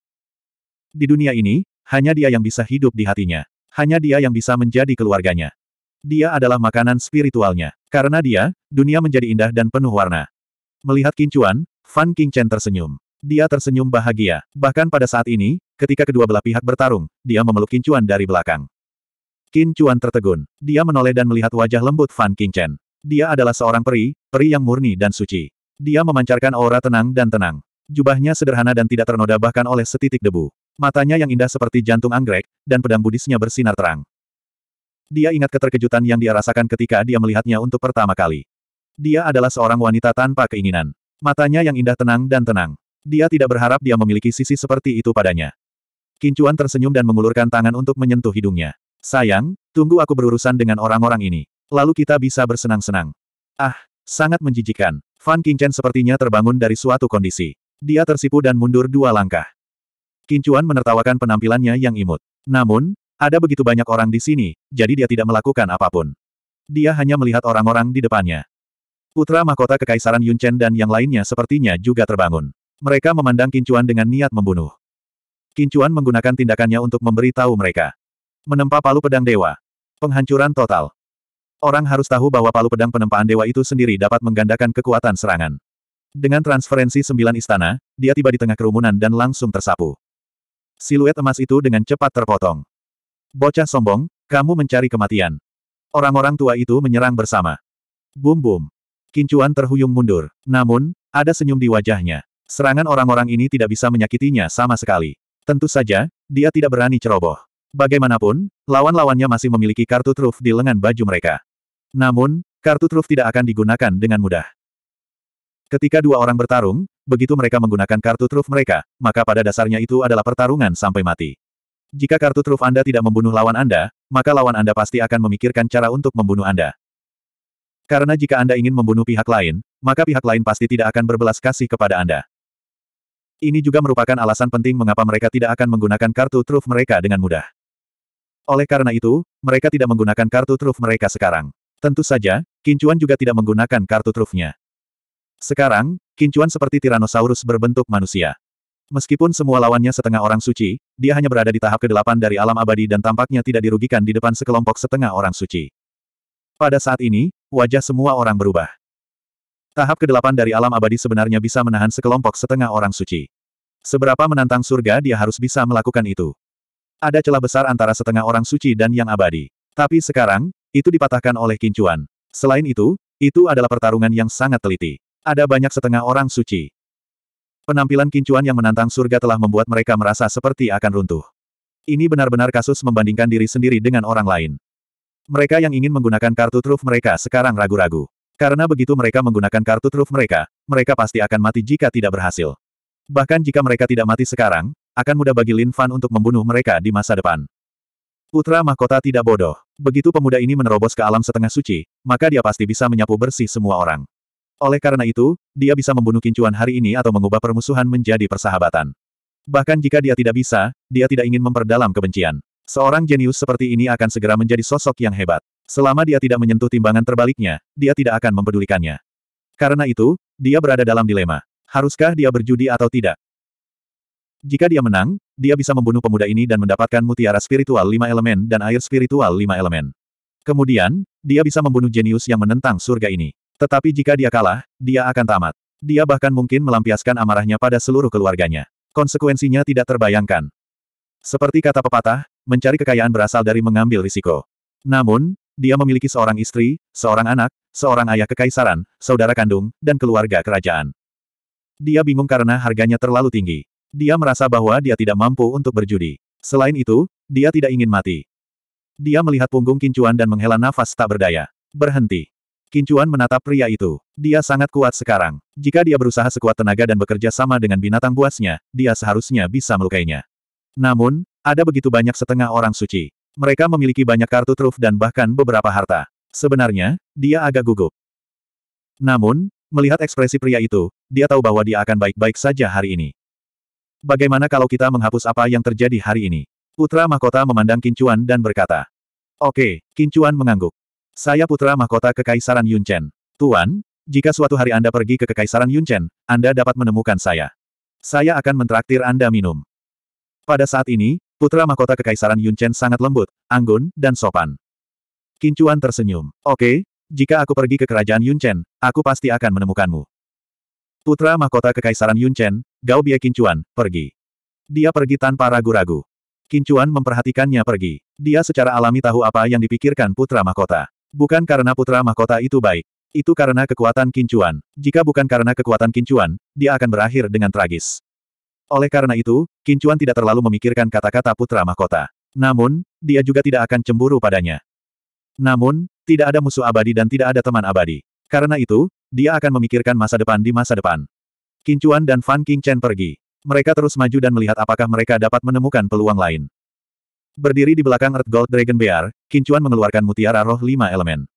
Di dunia ini, hanya dia yang bisa hidup di hatinya. Hanya dia yang bisa menjadi keluarganya. Dia adalah makanan spiritualnya. Karena dia, dunia menjadi indah dan penuh warna. Melihat Kincuan, Fan Qingchen tersenyum. Dia tersenyum bahagia. Bahkan pada saat ini, ketika kedua belah pihak bertarung, dia memeluk Kincuan dari belakang. Qin Chuan tertegun. Dia menoleh dan melihat wajah lembut Fan Qingchen. Dia adalah seorang peri, peri yang murni dan suci. Dia memancarkan aura tenang dan tenang. Jubahnya sederhana dan tidak ternoda bahkan oleh setitik debu. Matanya yang indah seperti jantung anggrek, dan pedang budisnya bersinar terang. Dia ingat keterkejutan yang dia rasakan ketika dia melihatnya untuk pertama kali. Dia adalah seorang wanita tanpa keinginan. Matanya yang indah tenang dan tenang. Dia tidak berharap dia memiliki sisi seperti itu padanya. Kincuan tersenyum dan mengulurkan tangan untuk menyentuh hidungnya. Sayang, tunggu aku berurusan dengan orang-orang ini. Lalu kita bisa bersenang-senang. Ah, sangat menjijikan. Fan Qingchen sepertinya terbangun dari suatu kondisi. Dia tersipu dan mundur dua langkah. Kincuan menertawakan penampilannya yang imut. Namun, ada begitu banyak orang di sini, jadi dia tidak melakukan apapun. Dia hanya melihat orang-orang di depannya. Putra mahkota Kekaisaran Yunchen dan yang lainnya sepertinya juga terbangun. Mereka memandang Kincuan dengan niat membunuh. Kincuan menggunakan tindakannya untuk memberi tahu mereka. Menempa palu pedang dewa. Penghancuran total. Orang harus tahu bahwa palu pedang penempaan dewa itu sendiri dapat menggandakan kekuatan serangan. Dengan transferensi sembilan istana, dia tiba di tengah kerumunan dan langsung tersapu. Siluet emas itu dengan cepat terpotong. Bocah sombong, kamu mencari kematian. Orang-orang tua itu menyerang bersama. Bum bum. Kincuan terhuyung mundur. Namun, ada senyum di wajahnya. Serangan orang-orang ini tidak bisa menyakitinya sama sekali. Tentu saja, dia tidak berani ceroboh. Bagaimanapun, lawan-lawannya masih memiliki kartu truf di lengan baju mereka. Namun, kartu truf tidak akan digunakan dengan mudah. Ketika dua orang bertarung, begitu mereka menggunakan kartu truf mereka, maka pada dasarnya itu adalah pertarungan sampai mati. Jika kartu truf Anda tidak membunuh lawan Anda, maka lawan Anda pasti akan memikirkan cara untuk membunuh Anda. Karena jika Anda ingin membunuh pihak lain, maka pihak lain pasti tidak akan berbelas kasih kepada Anda. Ini juga merupakan alasan penting mengapa mereka tidak akan menggunakan kartu truf mereka dengan mudah. Oleh karena itu, mereka tidak menggunakan kartu truf mereka sekarang. Tentu saja, Kincuan juga tidak menggunakan kartu trufnya. Sekarang, Kincuan seperti Tyrannosaurus berbentuk manusia. Meskipun semua lawannya setengah orang suci, dia hanya berada di tahap ke-8 dari alam abadi dan tampaknya tidak dirugikan di depan sekelompok setengah orang suci. Pada saat ini, wajah semua orang berubah. Tahap ke-8 dari alam abadi sebenarnya bisa menahan sekelompok setengah orang suci. Seberapa menantang surga dia harus bisa melakukan itu. Ada celah besar antara setengah orang suci dan yang abadi. Tapi sekarang, itu dipatahkan oleh kincuan. Selain itu, itu adalah pertarungan yang sangat teliti. Ada banyak setengah orang suci. Penampilan kincuan yang menantang surga telah membuat mereka merasa seperti akan runtuh. Ini benar-benar kasus membandingkan diri sendiri dengan orang lain. Mereka yang ingin menggunakan kartu truf mereka sekarang ragu-ragu. Karena begitu mereka menggunakan kartu truf mereka, mereka pasti akan mati jika tidak berhasil. Bahkan jika mereka tidak mati sekarang, akan mudah bagi Lin Fan untuk membunuh mereka di masa depan. Putra mahkota tidak bodoh. Begitu pemuda ini menerobos ke alam setengah suci, maka dia pasti bisa menyapu bersih semua orang. Oleh karena itu, dia bisa membunuh kincuan hari ini atau mengubah permusuhan menjadi persahabatan. Bahkan jika dia tidak bisa, dia tidak ingin memperdalam kebencian. Seorang jenius seperti ini akan segera menjadi sosok yang hebat. Selama dia tidak menyentuh timbangan terbaliknya, dia tidak akan mempedulikannya. Karena itu, dia berada dalam dilema. Haruskah dia berjudi atau tidak? Jika dia menang, dia bisa membunuh pemuda ini dan mendapatkan mutiara spiritual lima elemen dan air spiritual lima elemen. Kemudian, dia bisa membunuh jenius yang menentang surga ini. Tetapi jika dia kalah, dia akan tamat. Dia bahkan mungkin melampiaskan amarahnya pada seluruh keluarganya. Konsekuensinya tidak terbayangkan. Seperti kata pepatah, mencari kekayaan berasal dari mengambil risiko. Namun, dia memiliki seorang istri, seorang anak, seorang ayah kekaisaran, saudara kandung, dan keluarga kerajaan. Dia bingung karena harganya terlalu tinggi. Dia merasa bahwa dia tidak mampu untuk berjudi. Selain itu, dia tidak ingin mati. Dia melihat punggung Kincuan dan menghela nafas tak berdaya. Berhenti. Kincuan menatap pria itu. Dia sangat kuat sekarang. Jika dia berusaha sekuat tenaga dan bekerja sama dengan binatang buasnya, dia seharusnya bisa melukainya. Namun, ada begitu banyak setengah orang suci. Mereka memiliki banyak kartu truf dan bahkan beberapa harta. Sebenarnya, dia agak gugup. Namun, melihat ekspresi pria itu, dia tahu bahwa dia akan baik-baik saja hari ini. Bagaimana kalau kita menghapus apa yang terjadi hari ini? Putra Mahkota memandang Kincuan dan berkata. Oke, Kincuan mengangguk. Saya putra mahkota Kekaisaran Yunchen. Tuan, jika suatu hari Anda pergi ke Kekaisaran Yunchen, Anda dapat menemukan saya. Saya akan mentraktir Anda minum. Pada saat ini, putra mahkota Kekaisaran Yunchen sangat lembut, anggun, dan sopan. Kincuan tersenyum. Oke, jika aku pergi ke Kerajaan Yunchen, aku pasti akan menemukanmu. Putra mahkota Kekaisaran Yunchen, Gao Bie Kincuan, pergi. Dia pergi tanpa ragu-ragu. Kincuan memperhatikannya pergi. Dia secara alami tahu apa yang dipikirkan putra mahkota. Bukan karena putra mahkota itu baik. Itu karena kekuatan Kincuan. Jika bukan karena kekuatan Kincuan, dia akan berakhir dengan tragis. Oleh karena itu, Kincuan tidak terlalu memikirkan kata-kata putra mahkota. Namun, dia juga tidak akan cemburu padanya. Namun, tidak ada musuh abadi dan tidak ada teman abadi. Karena itu, dia akan memikirkan masa depan di masa depan. Kincuan dan Fan Qingchen pergi. Mereka terus maju dan melihat apakah mereka dapat menemukan peluang lain. Berdiri di belakang Earth Gold Dragon Bear, Kincuan mengeluarkan mutiara roh lima elemen.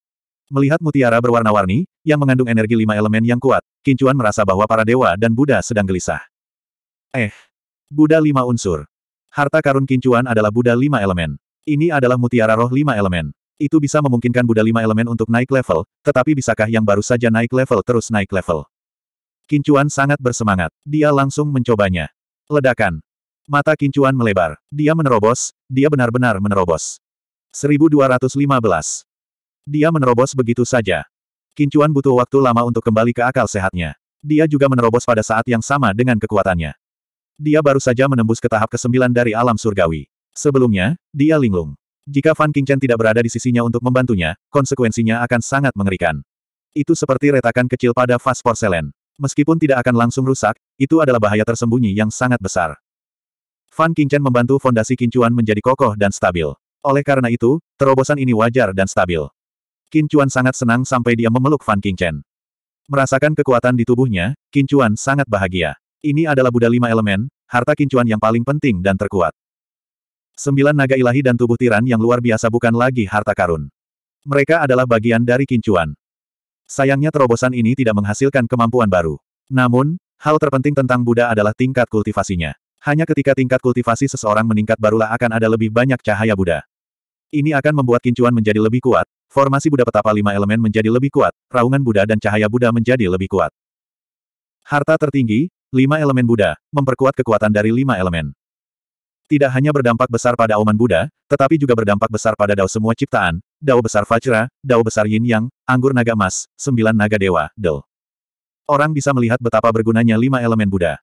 Melihat mutiara berwarna-warni, yang mengandung energi lima elemen yang kuat, Kincuan merasa bahwa para dewa dan Buddha sedang gelisah. Eh, Buddha lima unsur. Harta karun Kincuan adalah Buddha lima elemen. Ini adalah mutiara roh lima elemen. Itu bisa memungkinkan Buddha lima elemen untuk naik level, tetapi bisakah yang baru saja naik level terus naik level? Kincuan sangat bersemangat. Dia langsung mencobanya. Ledakan. Mata Kincuan melebar. Dia menerobos, dia benar-benar menerobos. 1215. Dia menerobos begitu saja. Kincuan butuh waktu lama untuk kembali ke akal sehatnya. Dia juga menerobos pada saat yang sama dengan kekuatannya. Dia baru saja menembus ke tahap ke-9 dari alam surgawi. Sebelumnya, dia linglung. Jika Fan Qingchen tidak berada di sisinya untuk membantunya, konsekuensinya akan sangat mengerikan. Itu seperti retakan kecil pada vas porselen. Meskipun tidak akan langsung rusak, itu adalah bahaya tersembunyi yang sangat besar. Fan Qingchen membantu fondasi Kincuan menjadi kokoh dan stabil. Oleh karena itu, terobosan ini wajar dan stabil. Kincuan sangat senang sampai dia memeluk Fan Qingchen. Merasakan kekuatan di tubuhnya, Kincuan sangat bahagia. Ini adalah Buddha lima elemen, harta Kincuan yang paling penting dan terkuat. Sembilan naga ilahi dan tubuh tiran yang luar biasa bukan lagi harta karun. Mereka adalah bagian dari kincuan. Sayangnya terobosan ini tidak menghasilkan kemampuan baru. Namun, hal terpenting tentang Buddha adalah tingkat kultivasinya. Hanya ketika tingkat kultivasi seseorang meningkat barulah akan ada lebih banyak cahaya Buddha. Ini akan membuat kincuan menjadi lebih kuat, formasi Buddha petapa lima elemen menjadi lebih kuat, raungan Buddha dan cahaya Buddha menjadi lebih kuat. Harta tertinggi, lima elemen Buddha, memperkuat kekuatan dari lima elemen. Tidak hanya berdampak besar pada Oman Buddha, tetapi juga berdampak besar pada dao semua ciptaan, dao besar Vajra, dao besar Yin Yang, anggur naga emas, sembilan naga dewa, Del. Orang bisa melihat betapa bergunanya lima elemen Buddha.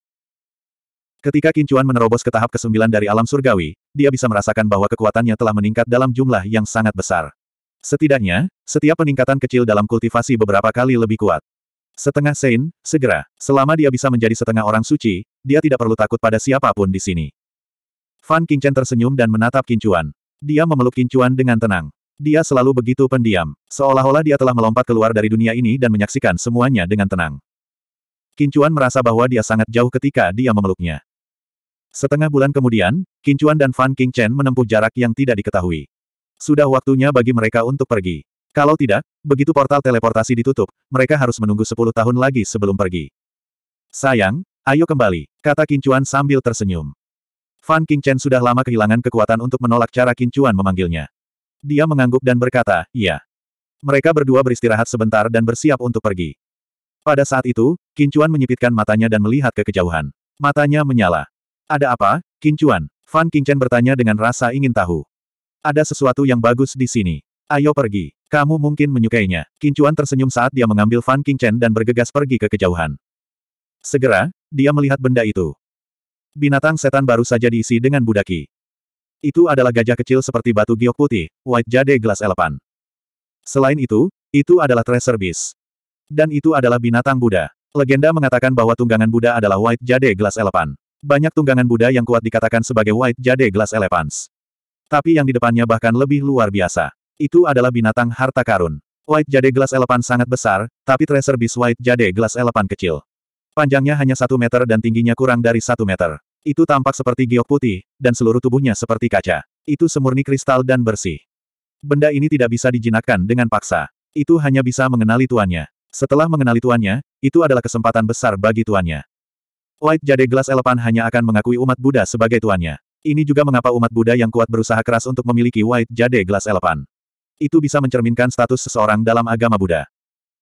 Ketika Kincuan menerobos ke tahap ke-9 dari alam surgawi, dia bisa merasakan bahwa kekuatannya telah meningkat dalam jumlah yang sangat besar. Setidaknya, setiap peningkatan kecil dalam kultivasi beberapa kali lebih kuat. Setengah Sein, segera, selama dia bisa menjadi setengah orang suci, dia tidak perlu takut pada siapapun di sini. Fan Qingchen tersenyum dan menatap Kincuan. Dia memeluk Kincuan dengan tenang. Dia selalu begitu pendiam, seolah-olah dia telah melompat keluar dari dunia ini dan menyaksikan semuanya dengan tenang. Kincuan merasa bahwa dia sangat jauh ketika dia memeluknya. Setengah bulan kemudian, Kincuan dan Fan Qingchen menempuh jarak yang tidak diketahui. Sudah waktunya bagi mereka untuk pergi. Kalau tidak, begitu portal teleportasi ditutup, mereka harus menunggu 10 tahun lagi sebelum pergi. Sayang, ayo kembali, kata Kincuan sambil tersenyum. Fan Qingchen sudah lama kehilangan kekuatan untuk menolak cara Kincuan memanggilnya. Dia mengangguk dan berkata, iya. Mereka berdua beristirahat sebentar dan bersiap untuk pergi. Pada saat itu, Kincuan menyipitkan matanya dan melihat ke kejauhan. Matanya menyala. Ada apa, Kincuan? Fan Qingchen bertanya dengan rasa ingin tahu. Ada sesuatu yang bagus di sini. Ayo pergi. Kamu mungkin menyukainya. Kincuan tersenyum saat dia mengambil Fan Qingchen dan bergegas pergi ke kejauhan. Segera, dia melihat benda itu. Binatang setan baru saja diisi dengan budaki. Itu adalah gajah kecil seperti batu giok putih, white jade glass elephant. Selain itu, itu adalah treasure beast. Dan itu adalah binatang Buddha. Legenda mengatakan bahwa tunggangan Buddha adalah white jade glass elephant. Banyak tunggangan Buddha yang kuat dikatakan sebagai white jade glass elephants. Tapi yang di depannya bahkan lebih luar biasa. Itu adalah binatang harta karun. White jade glass elephant sangat besar, tapi treasure beast white jade glass elephant kecil. Panjangnya hanya satu meter dan tingginya kurang dari satu meter. Itu tampak seperti giok putih, dan seluruh tubuhnya seperti kaca. Itu semurni kristal dan bersih. Benda ini tidak bisa dijinakkan dengan paksa. Itu hanya bisa mengenali tuannya. Setelah mengenali tuannya, itu adalah kesempatan besar bagi tuannya. White Jade Glass Elephant hanya akan mengakui umat Buddha sebagai tuannya. Ini juga mengapa umat Buddha yang kuat berusaha keras untuk memiliki White Jade Glass Elephant. Itu bisa mencerminkan status seseorang dalam agama Buddha.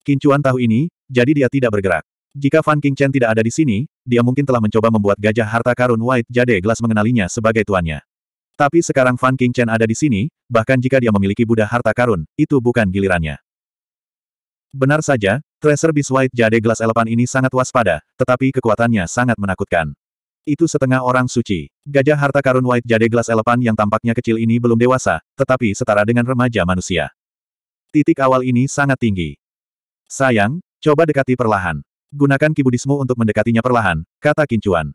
Kincuan tahu ini, jadi dia tidak bergerak. Jika Fan King Chen tidak ada di sini, dia mungkin telah mencoba membuat gajah harta karun White Jade Glass mengenalinya sebagai tuannya. Tapi sekarang Fan King Chen ada di sini, bahkan jika dia memiliki Buddha harta karun, itu bukan gilirannya. Benar saja, Treasure Beast White Jade Glass Elepan ini sangat waspada, tetapi kekuatannya sangat menakutkan. Itu setengah orang suci. Gajah harta karun White Jade Glass Elepan yang tampaknya kecil ini belum dewasa, tetapi setara dengan remaja manusia. Titik awal ini sangat tinggi. Sayang, coba dekati perlahan. Gunakan kibudismu untuk mendekatinya perlahan, kata Kincuan.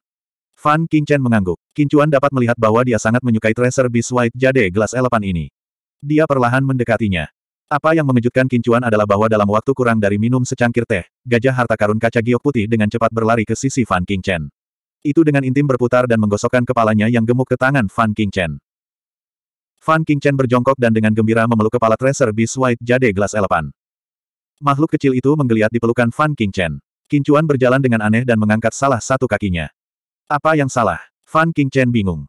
Fan Qingchen mengangguk. Kincuan dapat melihat bahwa dia sangat menyukai Tracer Beast White Jade Glass elepan ini. Dia perlahan mendekatinya. Apa yang mengejutkan Kincuan adalah bahwa dalam waktu kurang dari minum secangkir teh, gajah harta karun kaca giok putih dengan cepat berlari ke sisi Fan Qingchen. Itu dengan intim berputar dan menggosokkan kepalanya yang gemuk ke tangan Fan Qingchen. Fan Qingchen berjongkok dan dengan gembira memeluk kepala Tracer Beast White Jade Glass elepan. Makhluk kecil itu menggeliat di pelukan Fan Qingchen. Kincuan berjalan dengan aneh dan mengangkat salah satu kakinya. Apa yang salah? Fan Qingchen bingung.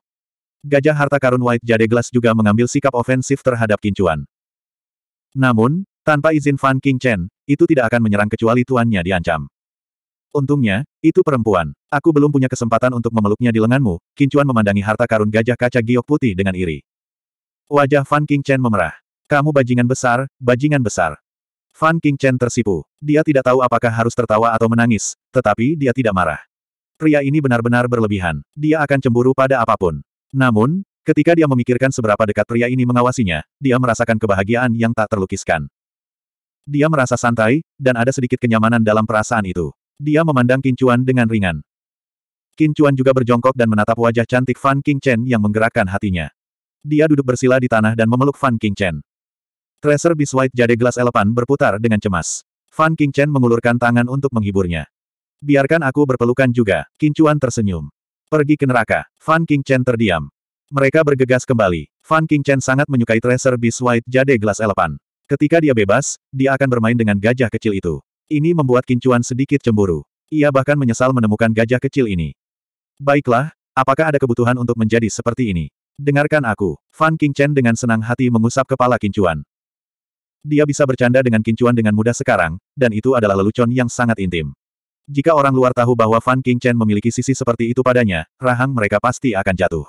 Gajah harta karun White Jade Glass juga mengambil sikap ofensif terhadap Kincuan. Namun, tanpa izin Fan Qingchen, itu tidak akan menyerang kecuali tuannya diancam. Untungnya, itu perempuan. Aku belum punya kesempatan untuk memeluknya di lenganmu, Kincuan memandangi harta karun gajah kaca giok putih dengan iri. Wajah Fan Qingchen memerah. Kamu bajingan besar, bajingan besar. Fan King Chen tersipu. Dia tidak tahu apakah harus tertawa atau menangis, tetapi dia tidak marah. Pria ini benar-benar berlebihan. Dia akan cemburu pada apapun. Namun, ketika dia memikirkan seberapa dekat pria ini mengawasinya, dia merasakan kebahagiaan yang tak terlukiskan. Dia merasa santai, dan ada sedikit kenyamanan dalam perasaan itu. Dia memandang Kincuan dengan ringan. Kincuan juga berjongkok dan menatap wajah cantik Fan King Chen yang menggerakkan hatinya. Dia duduk bersila di tanah dan memeluk Fan King Chen. Tracer Beast White Jade Glass elepan berputar dengan cemas. Fan Qingchen mengulurkan tangan untuk menghiburnya. Biarkan aku berpelukan juga, Kincuan tersenyum. Pergi ke neraka, Fan Qingchen terdiam. Mereka bergegas kembali. Fan Qingchen sangat menyukai Tracer Beast White Jade Glass elepan. Ketika dia bebas, dia akan bermain dengan gajah kecil itu. Ini membuat Kincuan sedikit cemburu. Ia bahkan menyesal menemukan gajah kecil ini. Baiklah, apakah ada kebutuhan untuk menjadi seperti ini? Dengarkan aku. Fan Qingchen dengan senang hati mengusap kepala Kincuan. Dia bisa bercanda dengan kincuan dengan mudah sekarang, dan itu adalah lelucon yang sangat intim. Jika orang luar tahu bahwa Fan Qingchen memiliki sisi seperti itu padanya, rahang mereka pasti akan jatuh.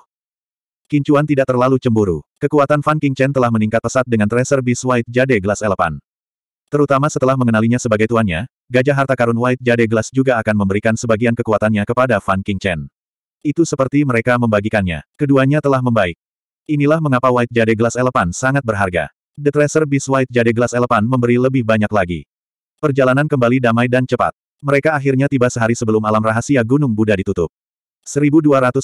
Kincuan tidak terlalu cemburu. Kekuatan Fan Qingchen telah meningkat pesat dengan Tracer Beast White Jade Glass Elephant. Terutama setelah mengenalinya sebagai tuannya, gajah harta karun White Jade Glass juga akan memberikan sebagian kekuatannya kepada Fan Qingchen. Itu seperti mereka membagikannya. Keduanya telah membaik. Inilah mengapa White Jade Glass Elephant sangat berharga. The Treasure Beast White Jade Glass Elephant memberi lebih banyak lagi. Perjalanan kembali damai dan cepat. Mereka akhirnya tiba sehari sebelum alam rahasia Gunung Buddha ditutup. 1216.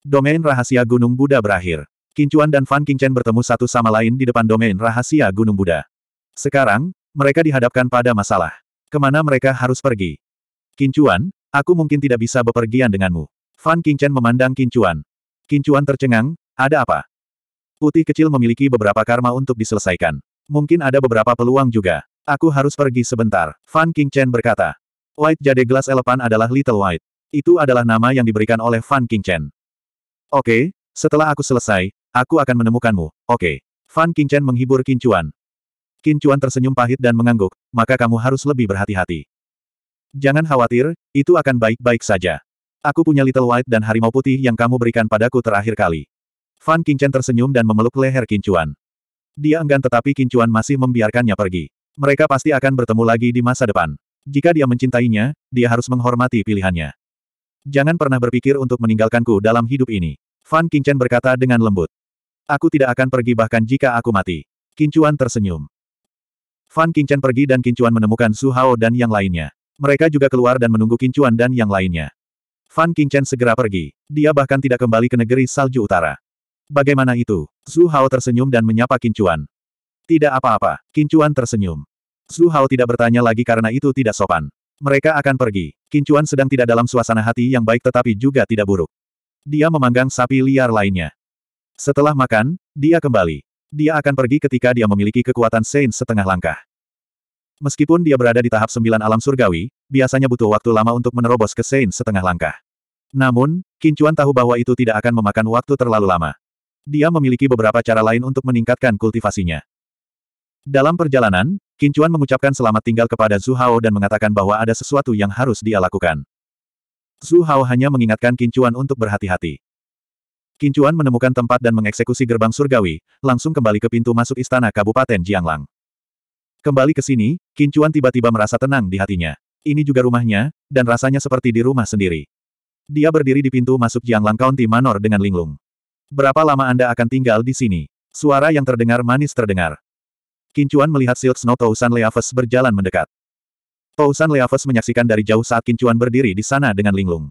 Domain rahasia Gunung Buddha berakhir. Kincuan dan Fan Kingchen bertemu satu sama lain di depan domain rahasia Gunung Buddha. Sekarang, mereka dihadapkan pada masalah. Kemana mereka harus pergi? Kincuan, aku mungkin tidak bisa bepergian denganmu. Fan Kingchen memandang Kincuan. Kincuan tercengang, ada apa? Putih kecil memiliki beberapa karma untuk diselesaikan. Mungkin ada beberapa peluang juga. Aku harus pergi sebentar, Fan King Chen berkata. White Jade Glass Elephant adalah Little White. Itu adalah nama yang diberikan oleh Fan King Chen. Oke, okay, setelah aku selesai, aku akan menemukanmu, oke. Okay. Fan King Chen menghibur Qin Chuan. Qin Chuan tersenyum pahit dan mengangguk, maka kamu harus lebih berhati-hati. Jangan khawatir, itu akan baik-baik saja. Aku punya Little White dan Harimau Putih yang kamu berikan padaku terakhir kali. Fan Qingchen tersenyum dan memeluk leher Kincuan. Dia enggan tetapi Kincuan masih membiarkannya pergi. Mereka pasti akan bertemu lagi di masa depan. Jika dia mencintainya, dia harus menghormati pilihannya. Jangan pernah berpikir untuk meninggalkanku dalam hidup ini. Fan Qingchen berkata dengan lembut. Aku tidak akan pergi bahkan jika aku mati. Kincuan tersenyum. Fan Qingchen pergi dan Kincuan menemukan Su Hao dan yang lainnya. Mereka juga keluar dan menunggu Kincuan dan yang lainnya. Fan Qingchen segera pergi. Dia bahkan tidak kembali ke negeri salju utara. Bagaimana itu? Zhu Hao tersenyum dan menyapa Kincuan. Tidak apa-apa, Kincuan tersenyum. Zhu Hao tidak bertanya lagi karena itu tidak sopan. Mereka akan pergi. Kincuan sedang tidak dalam suasana hati yang baik tetapi juga tidak buruk. Dia memanggang sapi liar lainnya. Setelah makan, dia kembali. Dia akan pergi ketika dia memiliki kekuatan Saint setengah langkah. Meskipun dia berada di tahap sembilan alam surgawi, biasanya butuh waktu lama untuk menerobos ke saint setengah langkah. Namun, Kincuan tahu bahwa itu tidak akan memakan waktu terlalu lama dia memiliki beberapa cara lain untuk meningkatkan kultivasinya. Dalam perjalanan, Kincuan mengucapkan selamat tinggal kepada Zhu Hao dan mengatakan bahwa ada sesuatu yang harus dia lakukan. Zhu Hao hanya mengingatkan Kincuan untuk berhati-hati. Kincuan menemukan tempat dan mengeksekusi gerbang surgawi, langsung kembali ke pintu masuk istana Kabupaten Jianglang. Kembali ke sini, Kincuan tiba-tiba merasa tenang di hatinya. Ini juga rumahnya, dan rasanya seperti di rumah sendiri. Dia berdiri di pintu masuk Jianglang County Manor dengan linglung. Berapa lama Anda akan tinggal di sini? Suara yang terdengar manis terdengar. Kincuan melihat Silk Snow Tousan Leaves berjalan mendekat. Tousan Leaves menyaksikan dari jauh saat Kincuan berdiri di sana dengan linglung.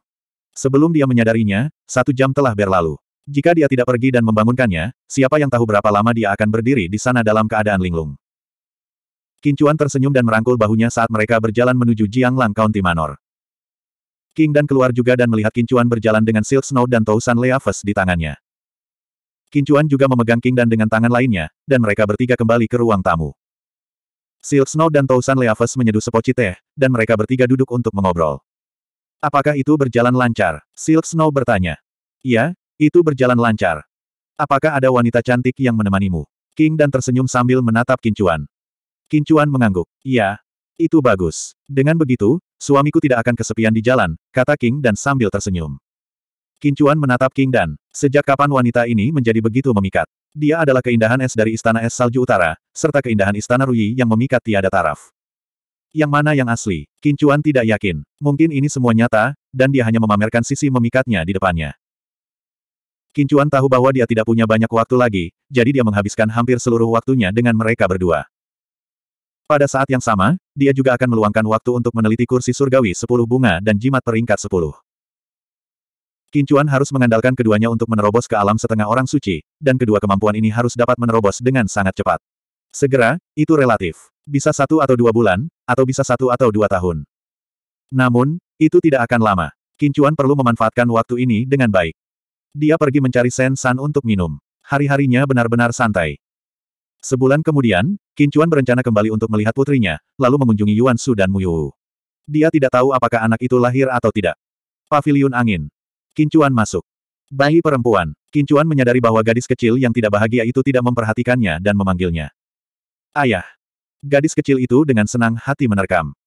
Sebelum dia menyadarinya, satu jam telah berlalu. Jika dia tidak pergi dan membangunkannya, siapa yang tahu berapa lama dia akan berdiri di sana dalam keadaan linglung. Kincuan tersenyum dan merangkul bahunya saat mereka berjalan menuju Jiang Lang County Manor. King dan keluar juga dan melihat Kincuan berjalan dengan Silk Snow dan Tousan Leaves di tangannya. Kincuan juga memegang King dan dengan tangan lainnya, dan mereka bertiga kembali ke ruang tamu. Silk Snow dan Tousan Leaves menyeduh sepoci teh, dan mereka bertiga duduk untuk mengobrol. Apakah itu berjalan lancar? Silk Snow bertanya. Iya, itu berjalan lancar. Apakah ada wanita cantik yang menemanimu? King dan tersenyum sambil menatap Kincuan. Kincuan mengangguk. Iya, itu bagus. Dengan begitu, suamiku tidak akan kesepian di jalan, kata King dan sambil tersenyum. Kincuan menatap King Dan. Sejak kapan wanita ini menjadi begitu memikat? Dia adalah keindahan es dari Istana Es Salju Utara, serta keindahan Istana Ruyi yang memikat tiada taraf. Yang mana yang asli? Kincuan tidak yakin. Mungkin ini semua nyata, dan dia hanya memamerkan sisi memikatnya di depannya. Kincuan tahu bahwa dia tidak punya banyak waktu lagi, jadi dia menghabiskan hampir seluruh waktunya dengan mereka berdua. Pada saat yang sama, dia juga akan meluangkan waktu untuk meneliti kursi surgawi sepuluh bunga dan jimat peringkat sepuluh. Kincuan harus mengandalkan keduanya untuk menerobos ke alam setengah orang suci, dan kedua kemampuan ini harus dapat menerobos dengan sangat cepat. Segera, itu relatif. Bisa satu atau dua bulan, atau bisa satu atau dua tahun. Namun, itu tidak akan lama. Kincuan perlu memanfaatkan waktu ini dengan baik. Dia pergi mencari Sen San untuk minum. Hari-harinya benar-benar santai. Sebulan kemudian, Kincuan berencana kembali untuk melihat putrinya, lalu mengunjungi Yuan Su dan Mu Yu. Dia tidak tahu apakah anak itu lahir atau tidak. Paviliun Angin Kincuan masuk. Bayi perempuan. Kincuan menyadari bahwa gadis kecil yang tidak bahagia itu tidak memperhatikannya dan memanggilnya. Ayah. Gadis kecil itu dengan senang hati menerkam.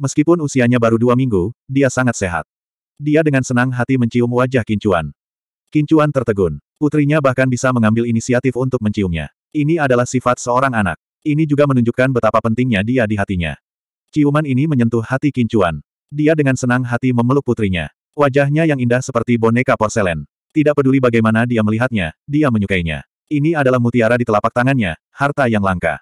Meskipun usianya baru dua minggu, dia sangat sehat. Dia dengan senang hati mencium wajah Kincuan. Kincuan tertegun. Putrinya bahkan bisa mengambil inisiatif untuk menciumnya. Ini adalah sifat seorang anak. Ini juga menunjukkan betapa pentingnya dia di hatinya. Ciuman ini menyentuh hati Kincuan. Dia dengan senang hati memeluk putrinya. Wajahnya yang indah seperti boneka porselen. Tidak peduli bagaimana dia melihatnya, dia menyukainya. Ini adalah mutiara di telapak tangannya, harta yang langka.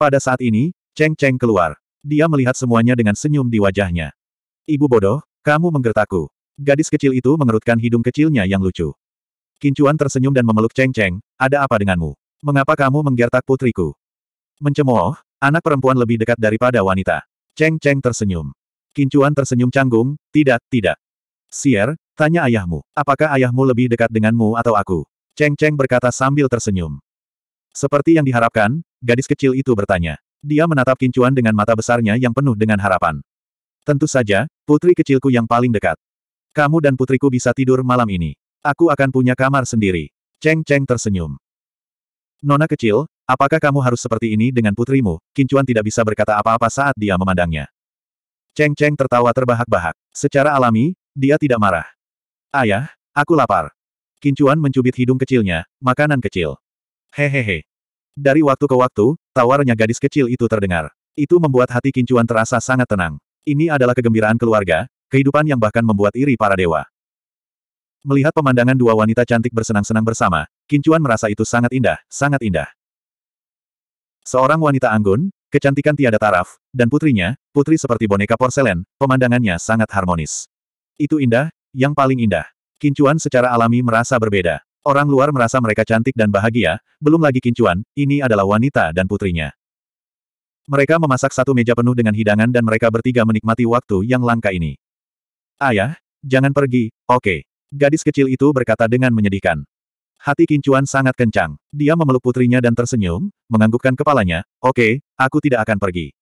Pada saat ini, Cheng Cheng keluar. Dia melihat semuanya dengan senyum di wajahnya. Ibu bodoh, kamu menggertakku. Gadis kecil itu mengerutkan hidung kecilnya yang lucu. Kincuan tersenyum dan memeluk Cheng Cheng, ada apa denganmu? Mengapa kamu menggertak putriku? Mencemooh, anak perempuan lebih dekat daripada wanita. Cheng Cheng tersenyum. Kincuan tersenyum canggung, tidak, tidak. Sier, tanya ayahmu, apakah ayahmu lebih dekat denganmu atau aku? Cheng Cheng berkata sambil tersenyum. Seperti yang diharapkan, gadis kecil itu bertanya. Dia menatap Kincuan dengan mata besarnya yang penuh dengan harapan. Tentu saja, putri kecilku yang paling dekat. Kamu dan putriku bisa tidur malam ini. Aku akan punya kamar sendiri. Cheng Cheng tersenyum. Nona kecil, apakah kamu harus seperti ini dengan putrimu? Kincuan tidak bisa berkata apa-apa saat dia memandangnya. Cheng Cheng tertawa terbahak-bahak. Secara alami, dia tidak marah. Ayah, aku lapar. Kincuan mencubit hidung kecilnya, makanan kecil. Hehehe. Dari waktu ke waktu, tawarnya gadis kecil itu terdengar. Itu membuat hati Kincuan terasa sangat tenang. Ini adalah kegembiraan keluarga, kehidupan yang bahkan membuat iri para dewa. Melihat pemandangan dua wanita cantik bersenang-senang bersama, Kincuan merasa itu sangat indah, sangat indah. Seorang wanita anggun, kecantikan tiada taraf, dan putrinya, putri seperti boneka porselen, pemandangannya sangat harmonis. Itu indah, yang paling indah. Kincuan secara alami merasa berbeda. Orang luar merasa mereka cantik dan bahagia, belum lagi kincuan, ini adalah wanita dan putrinya. Mereka memasak satu meja penuh dengan hidangan dan mereka bertiga menikmati waktu yang langka ini. Ayah, jangan pergi, oke. Okay. Gadis kecil itu berkata dengan menyedihkan. Hati kincuan sangat kencang. Dia memeluk putrinya dan tersenyum, menganggukkan kepalanya, oke, okay, aku tidak akan pergi.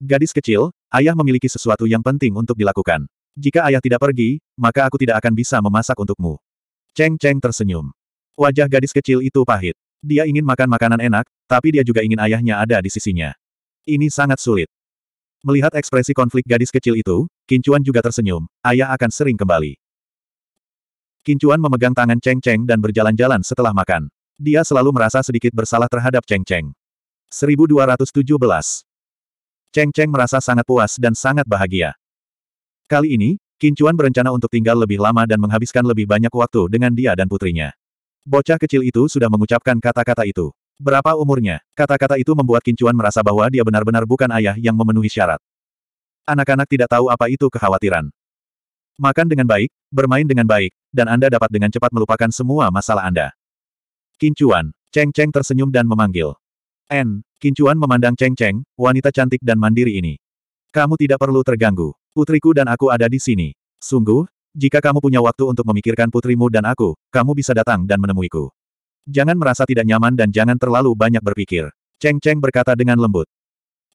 Gadis kecil, ayah memiliki sesuatu yang penting untuk dilakukan. Jika ayah tidak pergi, maka aku tidak akan bisa memasak untukmu. Cheng Cheng tersenyum. Wajah gadis kecil itu pahit. Dia ingin makan makanan enak, tapi dia juga ingin ayahnya ada di sisinya. Ini sangat sulit. Melihat ekspresi konflik gadis kecil itu, Kincuan juga tersenyum, ayah akan sering kembali. Kincuan memegang tangan Cheng Cheng dan berjalan-jalan setelah makan. Dia selalu merasa sedikit bersalah terhadap Cheng Cheng. 1217 Cheng Cheng merasa sangat puas dan sangat bahagia. Kali ini, Kincuan berencana untuk tinggal lebih lama dan menghabiskan lebih banyak waktu dengan dia dan putrinya. Bocah kecil itu sudah mengucapkan kata-kata itu. Berapa umurnya? Kata-kata itu membuat Kincuan merasa bahwa dia benar-benar bukan ayah yang memenuhi syarat. Anak-anak tidak tahu apa itu kekhawatiran. Makan dengan baik, bermain dengan baik, dan Anda dapat dengan cepat melupakan semua masalah Anda. Kincuan, Cheng Cheng tersenyum dan memanggil. N, Kincuan memandang Cheng Cheng, wanita cantik dan mandiri ini. Kamu tidak perlu terganggu. Putriku dan aku ada di sini. Sungguh, jika kamu punya waktu untuk memikirkan putrimu dan aku, kamu bisa datang dan menemuiku. Jangan merasa tidak nyaman dan jangan terlalu banyak berpikir. Cheng Cheng berkata dengan lembut.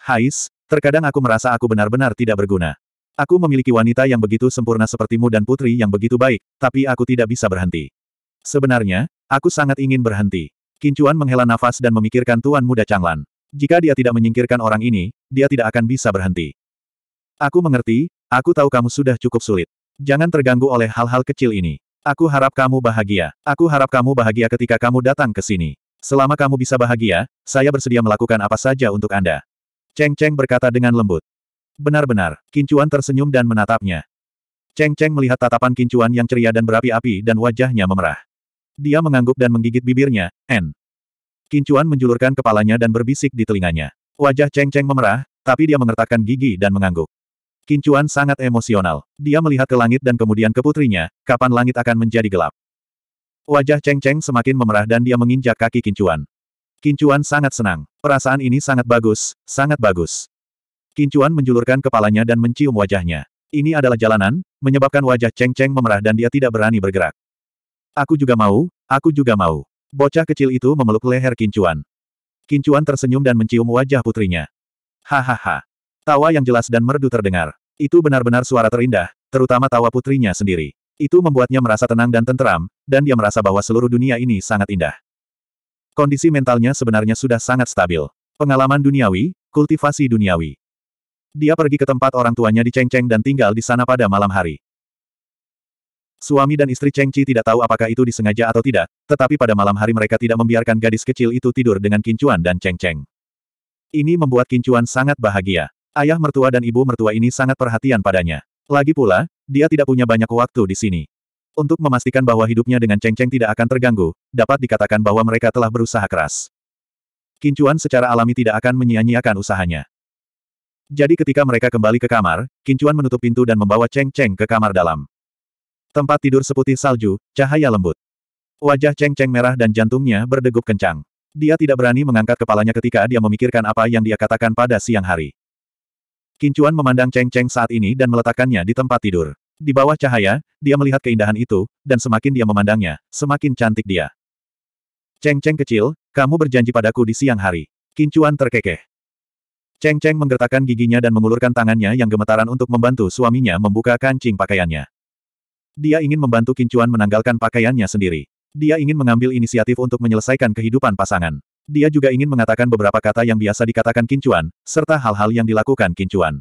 Hais, terkadang aku merasa aku benar-benar tidak berguna. Aku memiliki wanita yang begitu sempurna sepertimu dan putri yang begitu baik, tapi aku tidak bisa berhenti. Sebenarnya, aku sangat ingin berhenti. Kincuan menghela nafas dan memikirkan Tuan Muda Changlan. Jika dia tidak menyingkirkan orang ini, dia tidak akan bisa berhenti. Aku mengerti, aku tahu kamu sudah cukup sulit. Jangan terganggu oleh hal-hal kecil ini. Aku harap kamu bahagia. Aku harap kamu bahagia ketika kamu datang ke sini. Selama kamu bisa bahagia, saya bersedia melakukan apa saja untuk Anda. Cheng Cheng berkata dengan lembut. Benar-benar, Kincuan tersenyum dan menatapnya. Cheng Cheng melihat tatapan Kincuan yang ceria dan berapi-api dan wajahnya memerah. Dia mengangguk dan menggigit bibirnya, En. Kincuan menjulurkan kepalanya dan berbisik di telinganya. Wajah Cheng Cheng memerah, tapi dia mengertakkan gigi dan mengangguk. Kincuan sangat emosional. Dia melihat ke langit dan kemudian ke putrinya, kapan langit akan menjadi gelap. Wajah Cheng Cheng semakin memerah dan dia menginjak kaki Kincuan. Kincuan sangat senang. Perasaan ini sangat bagus, sangat bagus. Kincuan menjulurkan kepalanya dan mencium wajahnya. Ini adalah jalanan, menyebabkan wajah Cheng Cheng memerah dan dia tidak berani bergerak. Aku juga mau, aku juga mau. Bocah kecil itu memeluk leher Kincuan. Kincuan tersenyum dan mencium wajah putrinya. Hahaha. Tawa yang jelas dan merdu terdengar. Itu benar-benar suara terindah, terutama tawa putrinya sendiri. Itu membuatnya merasa tenang dan tenteram, dan dia merasa bahwa seluruh dunia ini sangat indah. Kondisi mentalnya sebenarnya sudah sangat stabil. Pengalaman duniawi, kultivasi duniawi. Dia pergi ke tempat orang tuanya di Chengcheng dan tinggal di sana pada malam hari. Suami dan istri Cheng Chi tidak tahu apakah itu disengaja atau tidak, tetapi pada malam hari mereka tidak membiarkan gadis kecil itu tidur dengan Kincuan dan Cheng Cheng. Ini membuat Kincuan sangat bahagia. Ayah mertua dan ibu mertua ini sangat perhatian padanya. Lagi pula, dia tidak punya banyak waktu di sini. Untuk memastikan bahwa hidupnya dengan Cheng Cheng tidak akan terganggu, dapat dikatakan bahwa mereka telah berusaha keras. Kincuan secara alami tidak akan menyia-nyiakan usahanya. Jadi ketika mereka kembali ke kamar, Kincuan menutup pintu dan membawa Cheng Cheng ke kamar dalam. Tempat tidur seputih salju, cahaya lembut. Wajah Cheng Cheng merah dan jantungnya berdegup kencang. Dia tidak berani mengangkat kepalanya ketika dia memikirkan apa yang dia katakan pada siang hari. Kincuan memandang Cheng Cheng saat ini dan meletakkannya di tempat tidur. Di bawah cahaya, dia melihat keindahan itu, dan semakin dia memandangnya, semakin cantik dia. Cheng Cheng kecil, kamu berjanji padaku di siang hari. Kincuan terkekeh. Cheng Cheng menggertakkan giginya dan mengulurkan tangannya yang gemetaran untuk membantu suaminya membuka kancing pakaiannya. Dia ingin membantu Kincuan menanggalkan pakaiannya sendiri. Dia ingin mengambil inisiatif untuk menyelesaikan kehidupan pasangan. Dia juga ingin mengatakan beberapa kata yang biasa dikatakan Kincuan, serta hal-hal yang dilakukan Kincuan.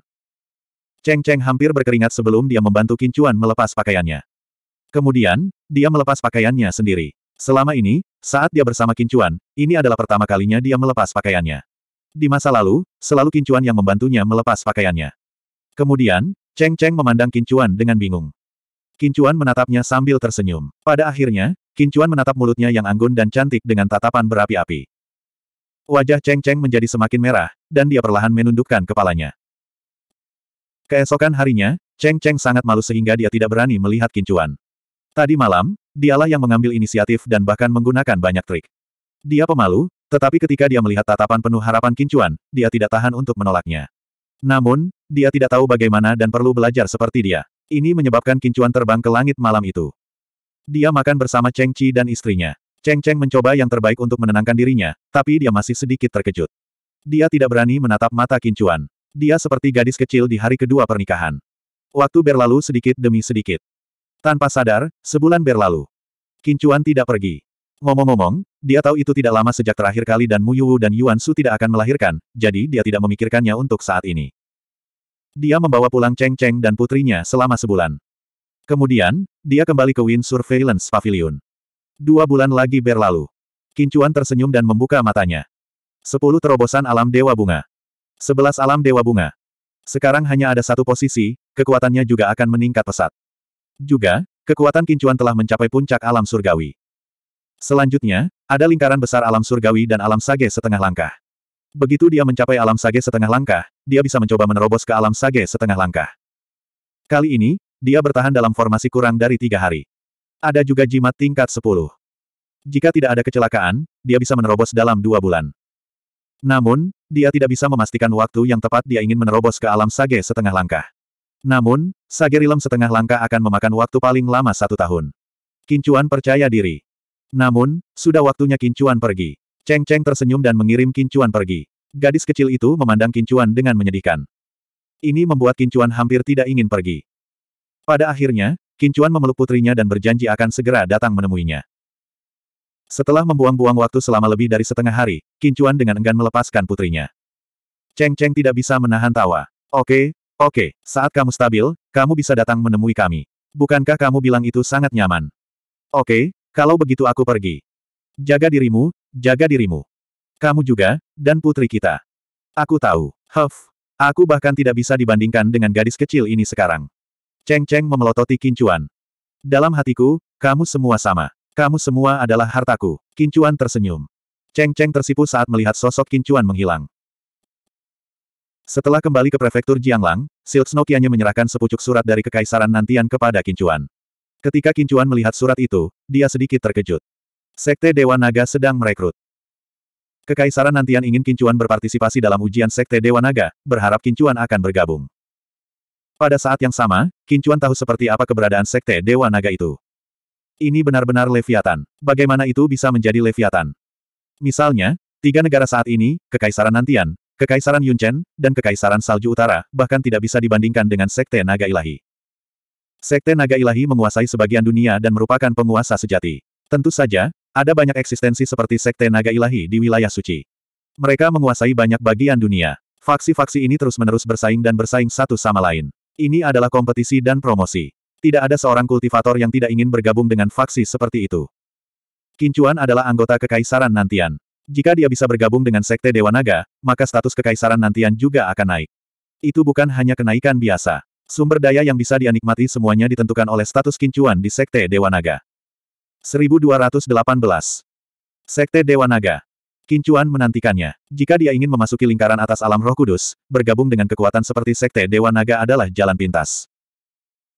Cheng Cheng hampir berkeringat sebelum dia membantu Kincuan melepas pakaiannya. Kemudian, dia melepas pakaiannya sendiri. Selama ini, saat dia bersama Kincuan, ini adalah pertama kalinya dia melepas pakaiannya. Di masa lalu, selalu Kincuan yang membantunya melepas pakaiannya. Kemudian, Cheng Cheng memandang Kincuan dengan bingung. Kincuan menatapnya sambil tersenyum. Pada akhirnya, Kincuan menatap mulutnya yang anggun dan cantik dengan tatapan berapi-api. Wajah Cheng Cheng menjadi semakin merah, dan dia perlahan menundukkan kepalanya. Keesokan harinya, Cheng Cheng sangat malu sehingga dia tidak berani melihat kincuan. Tadi malam, dialah yang mengambil inisiatif dan bahkan menggunakan banyak trik. Dia pemalu, tetapi ketika dia melihat tatapan penuh harapan kincuan, dia tidak tahan untuk menolaknya. Namun, dia tidak tahu bagaimana dan perlu belajar seperti dia. Ini menyebabkan kincuan terbang ke langit malam itu. Dia makan bersama Cheng Chi dan istrinya. Cheng Cheng mencoba yang terbaik untuk menenangkan dirinya, tapi dia masih sedikit terkejut. Dia tidak berani menatap mata Kincuan. Dia seperti gadis kecil di hari kedua pernikahan. Waktu berlalu sedikit demi sedikit. Tanpa sadar, sebulan berlalu. Kincuan tidak pergi. Ngomong-ngomong, dia tahu itu tidak lama sejak terakhir kali dan Mu Yuwu dan Yuan Su tidak akan melahirkan, jadi dia tidak memikirkannya untuk saat ini. Dia membawa pulang Cheng Cheng dan putrinya selama sebulan. Kemudian, dia kembali ke Wind Surveillance Pavilion. Dua bulan lagi berlalu. Kincuan tersenyum dan membuka matanya. Sepuluh terobosan alam Dewa Bunga. Sebelas alam Dewa Bunga. Sekarang hanya ada satu posisi, kekuatannya juga akan meningkat pesat. Juga, kekuatan Kincuan telah mencapai puncak alam surgawi. Selanjutnya, ada lingkaran besar alam surgawi dan alam sage setengah langkah. Begitu dia mencapai alam sage setengah langkah, dia bisa mencoba menerobos ke alam sage setengah langkah. Kali ini, dia bertahan dalam formasi kurang dari tiga hari. Ada juga jimat tingkat 10. Jika tidak ada kecelakaan, dia bisa menerobos dalam dua bulan. Namun, dia tidak bisa memastikan waktu yang tepat dia ingin menerobos ke alam sage setengah langkah. Namun, sage rilem setengah langkah akan memakan waktu paling lama satu tahun. Kincuan percaya diri. Namun, sudah waktunya Kincuan pergi. Cheng Cheng tersenyum dan mengirim Kincuan pergi. Gadis kecil itu memandang Kincuan dengan menyedihkan. Ini membuat Kincuan hampir tidak ingin pergi. Pada akhirnya, Kincuan memeluk putrinya dan berjanji akan segera datang menemuinya. Setelah membuang-buang waktu selama lebih dari setengah hari, Kincuan dengan enggan melepaskan putrinya. Cheng Cheng tidak bisa menahan tawa. Oke, oke, saat kamu stabil, kamu bisa datang menemui kami. Bukankah kamu bilang itu sangat nyaman? Oke, kalau begitu aku pergi. Jaga dirimu, jaga dirimu. Kamu juga, dan putri kita. Aku tahu. Huff. Aku bahkan tidak bisa dibandingkan dengan gadis kecil ini sekarang. Cheng Cheng memelototi Kincuan. Dalam hatiku, kamu semua sama. Kamu semua adalah hartaku. Kincuan tersenyum. Cheng Cheng tersipu saat melihat sosok Kincuan menghilang. Setelah kembali ke prefektur Jianglang, Silk Snow menyerahkan sepucuk surat dari Kekaisaran Nantian kepada Kincuan. Ketika Kincuan melihat surat itu, dia sedikit terkejut. Sekte Dewa Naga sedang merekrut. Kekaisaran Nantian ingin Kincuan berpartisipasi dalam ujian Sekte Dewa Naga, berharap Kincuan akan bergabung. Pada saat yang sama, Kincuan tahu seperti apa keberadaan Sekte Dewa Naga itu. Ini benar-benar Leviathan. Bagaimana itu bisa menjadi Leviathan? Misalnya, tiga negara saat ini, Kekaisaran Nantian, Kekaisaran Yunchen, dan Kekaisaran Salju Utara, bahkan tidak bisa dibandingkan dengan Sekte Naga Ilahi. Sekte Naga Ilahi menguasai sebagian dunia dan merupakan penguasa sejati. Tentu saja, ada banyak eksistensi seperti Sekte Naga Ilahi di wilayah suci. Mereka menguasai banyak bagian dunia. Faksi-faksi ini terus-menerus bersaing dan bersaing satu sama lain. Ini adalah kompetisi dan promosi. Tidak ada seorang kultivator yang tidak ingin bergabung dengan faksi seperti itu. Kincuan adalah anggota kekaisaran nantian. Jika dia bisa bergabung dengan Sekte Dewa Naga, maka status kekaisaran nantian juga akan naik. Itu bukan hanya kenaikan biasa. Sumber daya yang bisa dianikmati semuanya ditentukan oleh status kincuan di Sekte Dewa Naga. 1218 Sekte Dewa Naga Kincuan menantikannya. Jika dia ingin memasuki lingkaran atas alam roh kudus, bergabung dengan kekuatan seperti Sekte Dewa Naga adalah jalan pintas.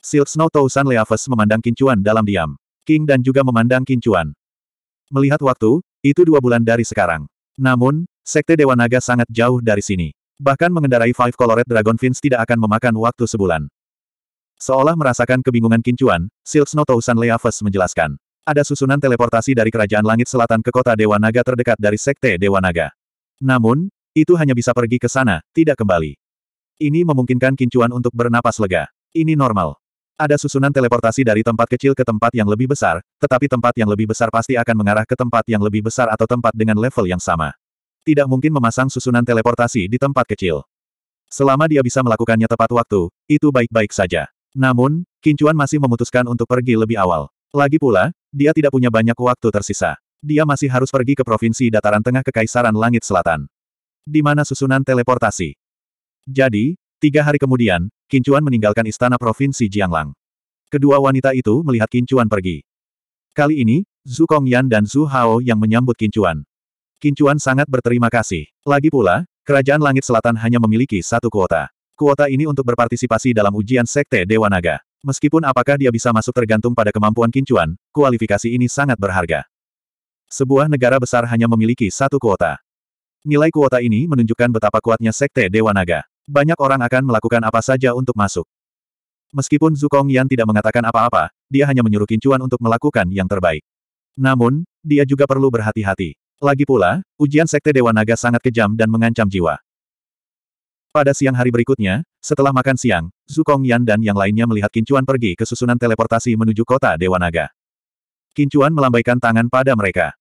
Silk Snow Tousan Leaves memandang Kincuan dalam diam. King dan juga memandang Kincuan. Melihat waktu, itu dua bulan dari sekarang. Namun, Sekte Dewa Naga sangat jauh dari sini. Bahkan mengendarai Five Colored Dragon Fins tidak akan memakan waktu sebulan. Seolah merasakan kebingungan Kincuan, Silk Snow Tousan Leaves menjelaskan ada susunan teleportasi dari Kerajaan Langit Selatan ke kota Dewa Naga terdekat dari Sekte Dewa Naga. Namun, itu hanya bisa pergi ke sana, tidak kembali. Ini memungkinkan Kincuan untuk bernapas lega. Ini normal. Ada susunan teleportasi dari tempat kecil ke tempat yang lebih besar, tetapi tempat yang lebih besar pasti akan mengarah ke tempat yang lebih besar atau tempat dengan level yang sama. Tidak mungkin memasang susunan teleportasi di tempat kecil. Selama dia bisa melakukannya tepat waktu, itu baik-baik saja. Namun, Kincuan masih memutuskan untuk pergi lebih awal. Lagi pula, dia tidak punya banyak waktu tersisa. Dia masih harus pergi ke provinsi dataran tengah Kekaisaran Langit Selatan. Di mana susunan teleportasi. Jadi, tiga hari kemudian, Kincuan meninggalkan istana provinsi Jianglang. Kedua wanita itu melihat Kincuan pergi. Kali ini, Zhu Kongyan dan Zhu Hao yang menyambut Kincuan. Kincuan sangat berterima kasih. Lagi pula, Kerajaan Langit Selatan hanya memiliki satu kuota. Kuota ini untuk berpartisipasi dalam ujian Sekte Dewa Naga. Meskipun apakah dia bisa masuk tergantung pada kemampuan kincuan, kualifikasi ini sangat berharga. Sebuah negara besar hanya memiliki satu kuota. Nilai kuota ini menunjukkan betapa kuatnya Sekte Dewa Naga. Banyak orang akan melakukan apa saja untuk masuk. Meskipun Zukong Yan tidak mengatakan apa-apa, dia hanya menyuruh kincuan untuk melakukan yang terbaik. Namun, dia juga perlu berhati-hati. Lagi pula, ujian Sekte Dewa Naga sangat kejam dan mengancam jiwa. Pada siang hari berikutnya, setelah makan siang, Zhu Yan dan yang lainnya melihat Kincuan pergi ke susunan teleportasi menuju kota Dewa Naga. Kincuan melambaikan tangan pada mereka.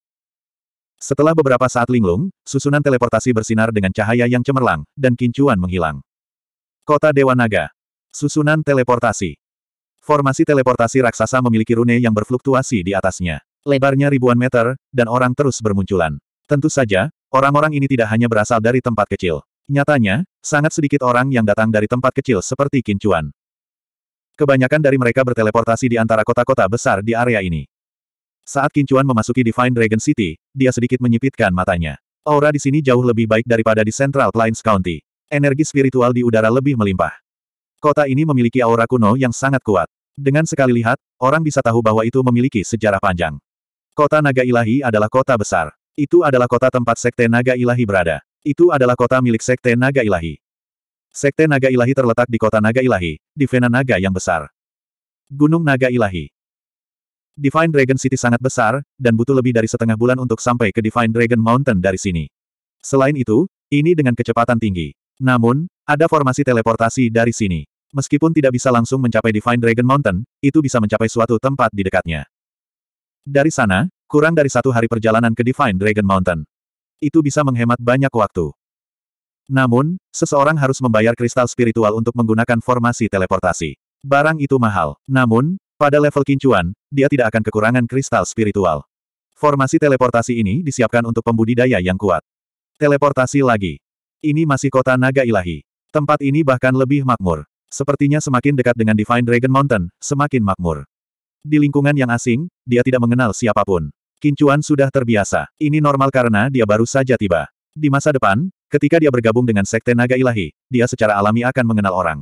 Setelah beberapa saat linglung, susunan teleportasi bersinar dengan cahaya yang cemerlang, dan Kincuan menghilang. Kota Dewa Naga. Susunan teleportasi. Formasi teleportasi raksasa memiliki rune yang berfluktuasi di atasnya. Lebarnya ribuan meter, dan orang terus bermunculan. Tentu saja, orang-orang ini tidak hanya berasal dari tempat kecil. Nyatanya, sangat sedikit orang yang datang dari tempat kecil seperti Kincuan. Kebanyakan dari mereka berteleportasi di antara kota-kota besar di area ini. Saat Kincuan memasuki Divine Dragon City, dia sedikit menyipitkan matanya. Aura di sini jauh lebih baik daripada di Central Plains County. Energi spiritual di udara lebih melimpah. Kota ini memiliki aura kuno yang sangat kuat. Dengan sekali lihat, orang bisa tahu bahwa itu memiliki sejarah panjang. Kota Naga Ilahi adalah kota besar. Itu adalah kota tempat Sekte Naga Ilahi berada. Itu adalah kota milik Sekte Naga Ilahi. Sekte Naga Ilahi terletak di kota Naga Ilahi, di Vena Naga yang besar. Gunung Naga Ilahi Divine Dragon City sangat besar, dan butuh lebih dari setengah bulan untuk sampai ke Divine Dragon Mountain dari sini. Selain itu, ini dengan kecepatan tinggi. Namun, ada formasi teleportasi dari sini. Meskipun tidak bisa langsung mencapai Divine Dragon Mountain, itu bisa mencapai suatu tempat di dekatnya. Dari sana, kurang dari satu hari perjalanan ke Divine Dragon Mountain itu bisa menghemat banyak waktu. Namun, seseorang harus membayar kristal spiritual untuk menggunakan formasi teleportasi. Barang itu mahal. Namun, pada level kincuan, dia tidak akan kekurangan kristal spiritual. Formasi teleportasi ini disiapkan untuk pembudidaya yang kuat. Teleportasi lagi. Ini masih kota naga ilahi. Tempat ini bahkan lebih makmur. Sepertinya semakin dekat dengan Divine Dragon Mountain, semakin makmur. Di lingkungan yang asing, dia tidak mengenal siapapun. Kincuan sudah terbiasa. Ini normal karena dia baru saja tiba. Di masa depan, ketika dia bergabung dengan Sekte Naga Ilahi, dia secara alami akan mengenal orang.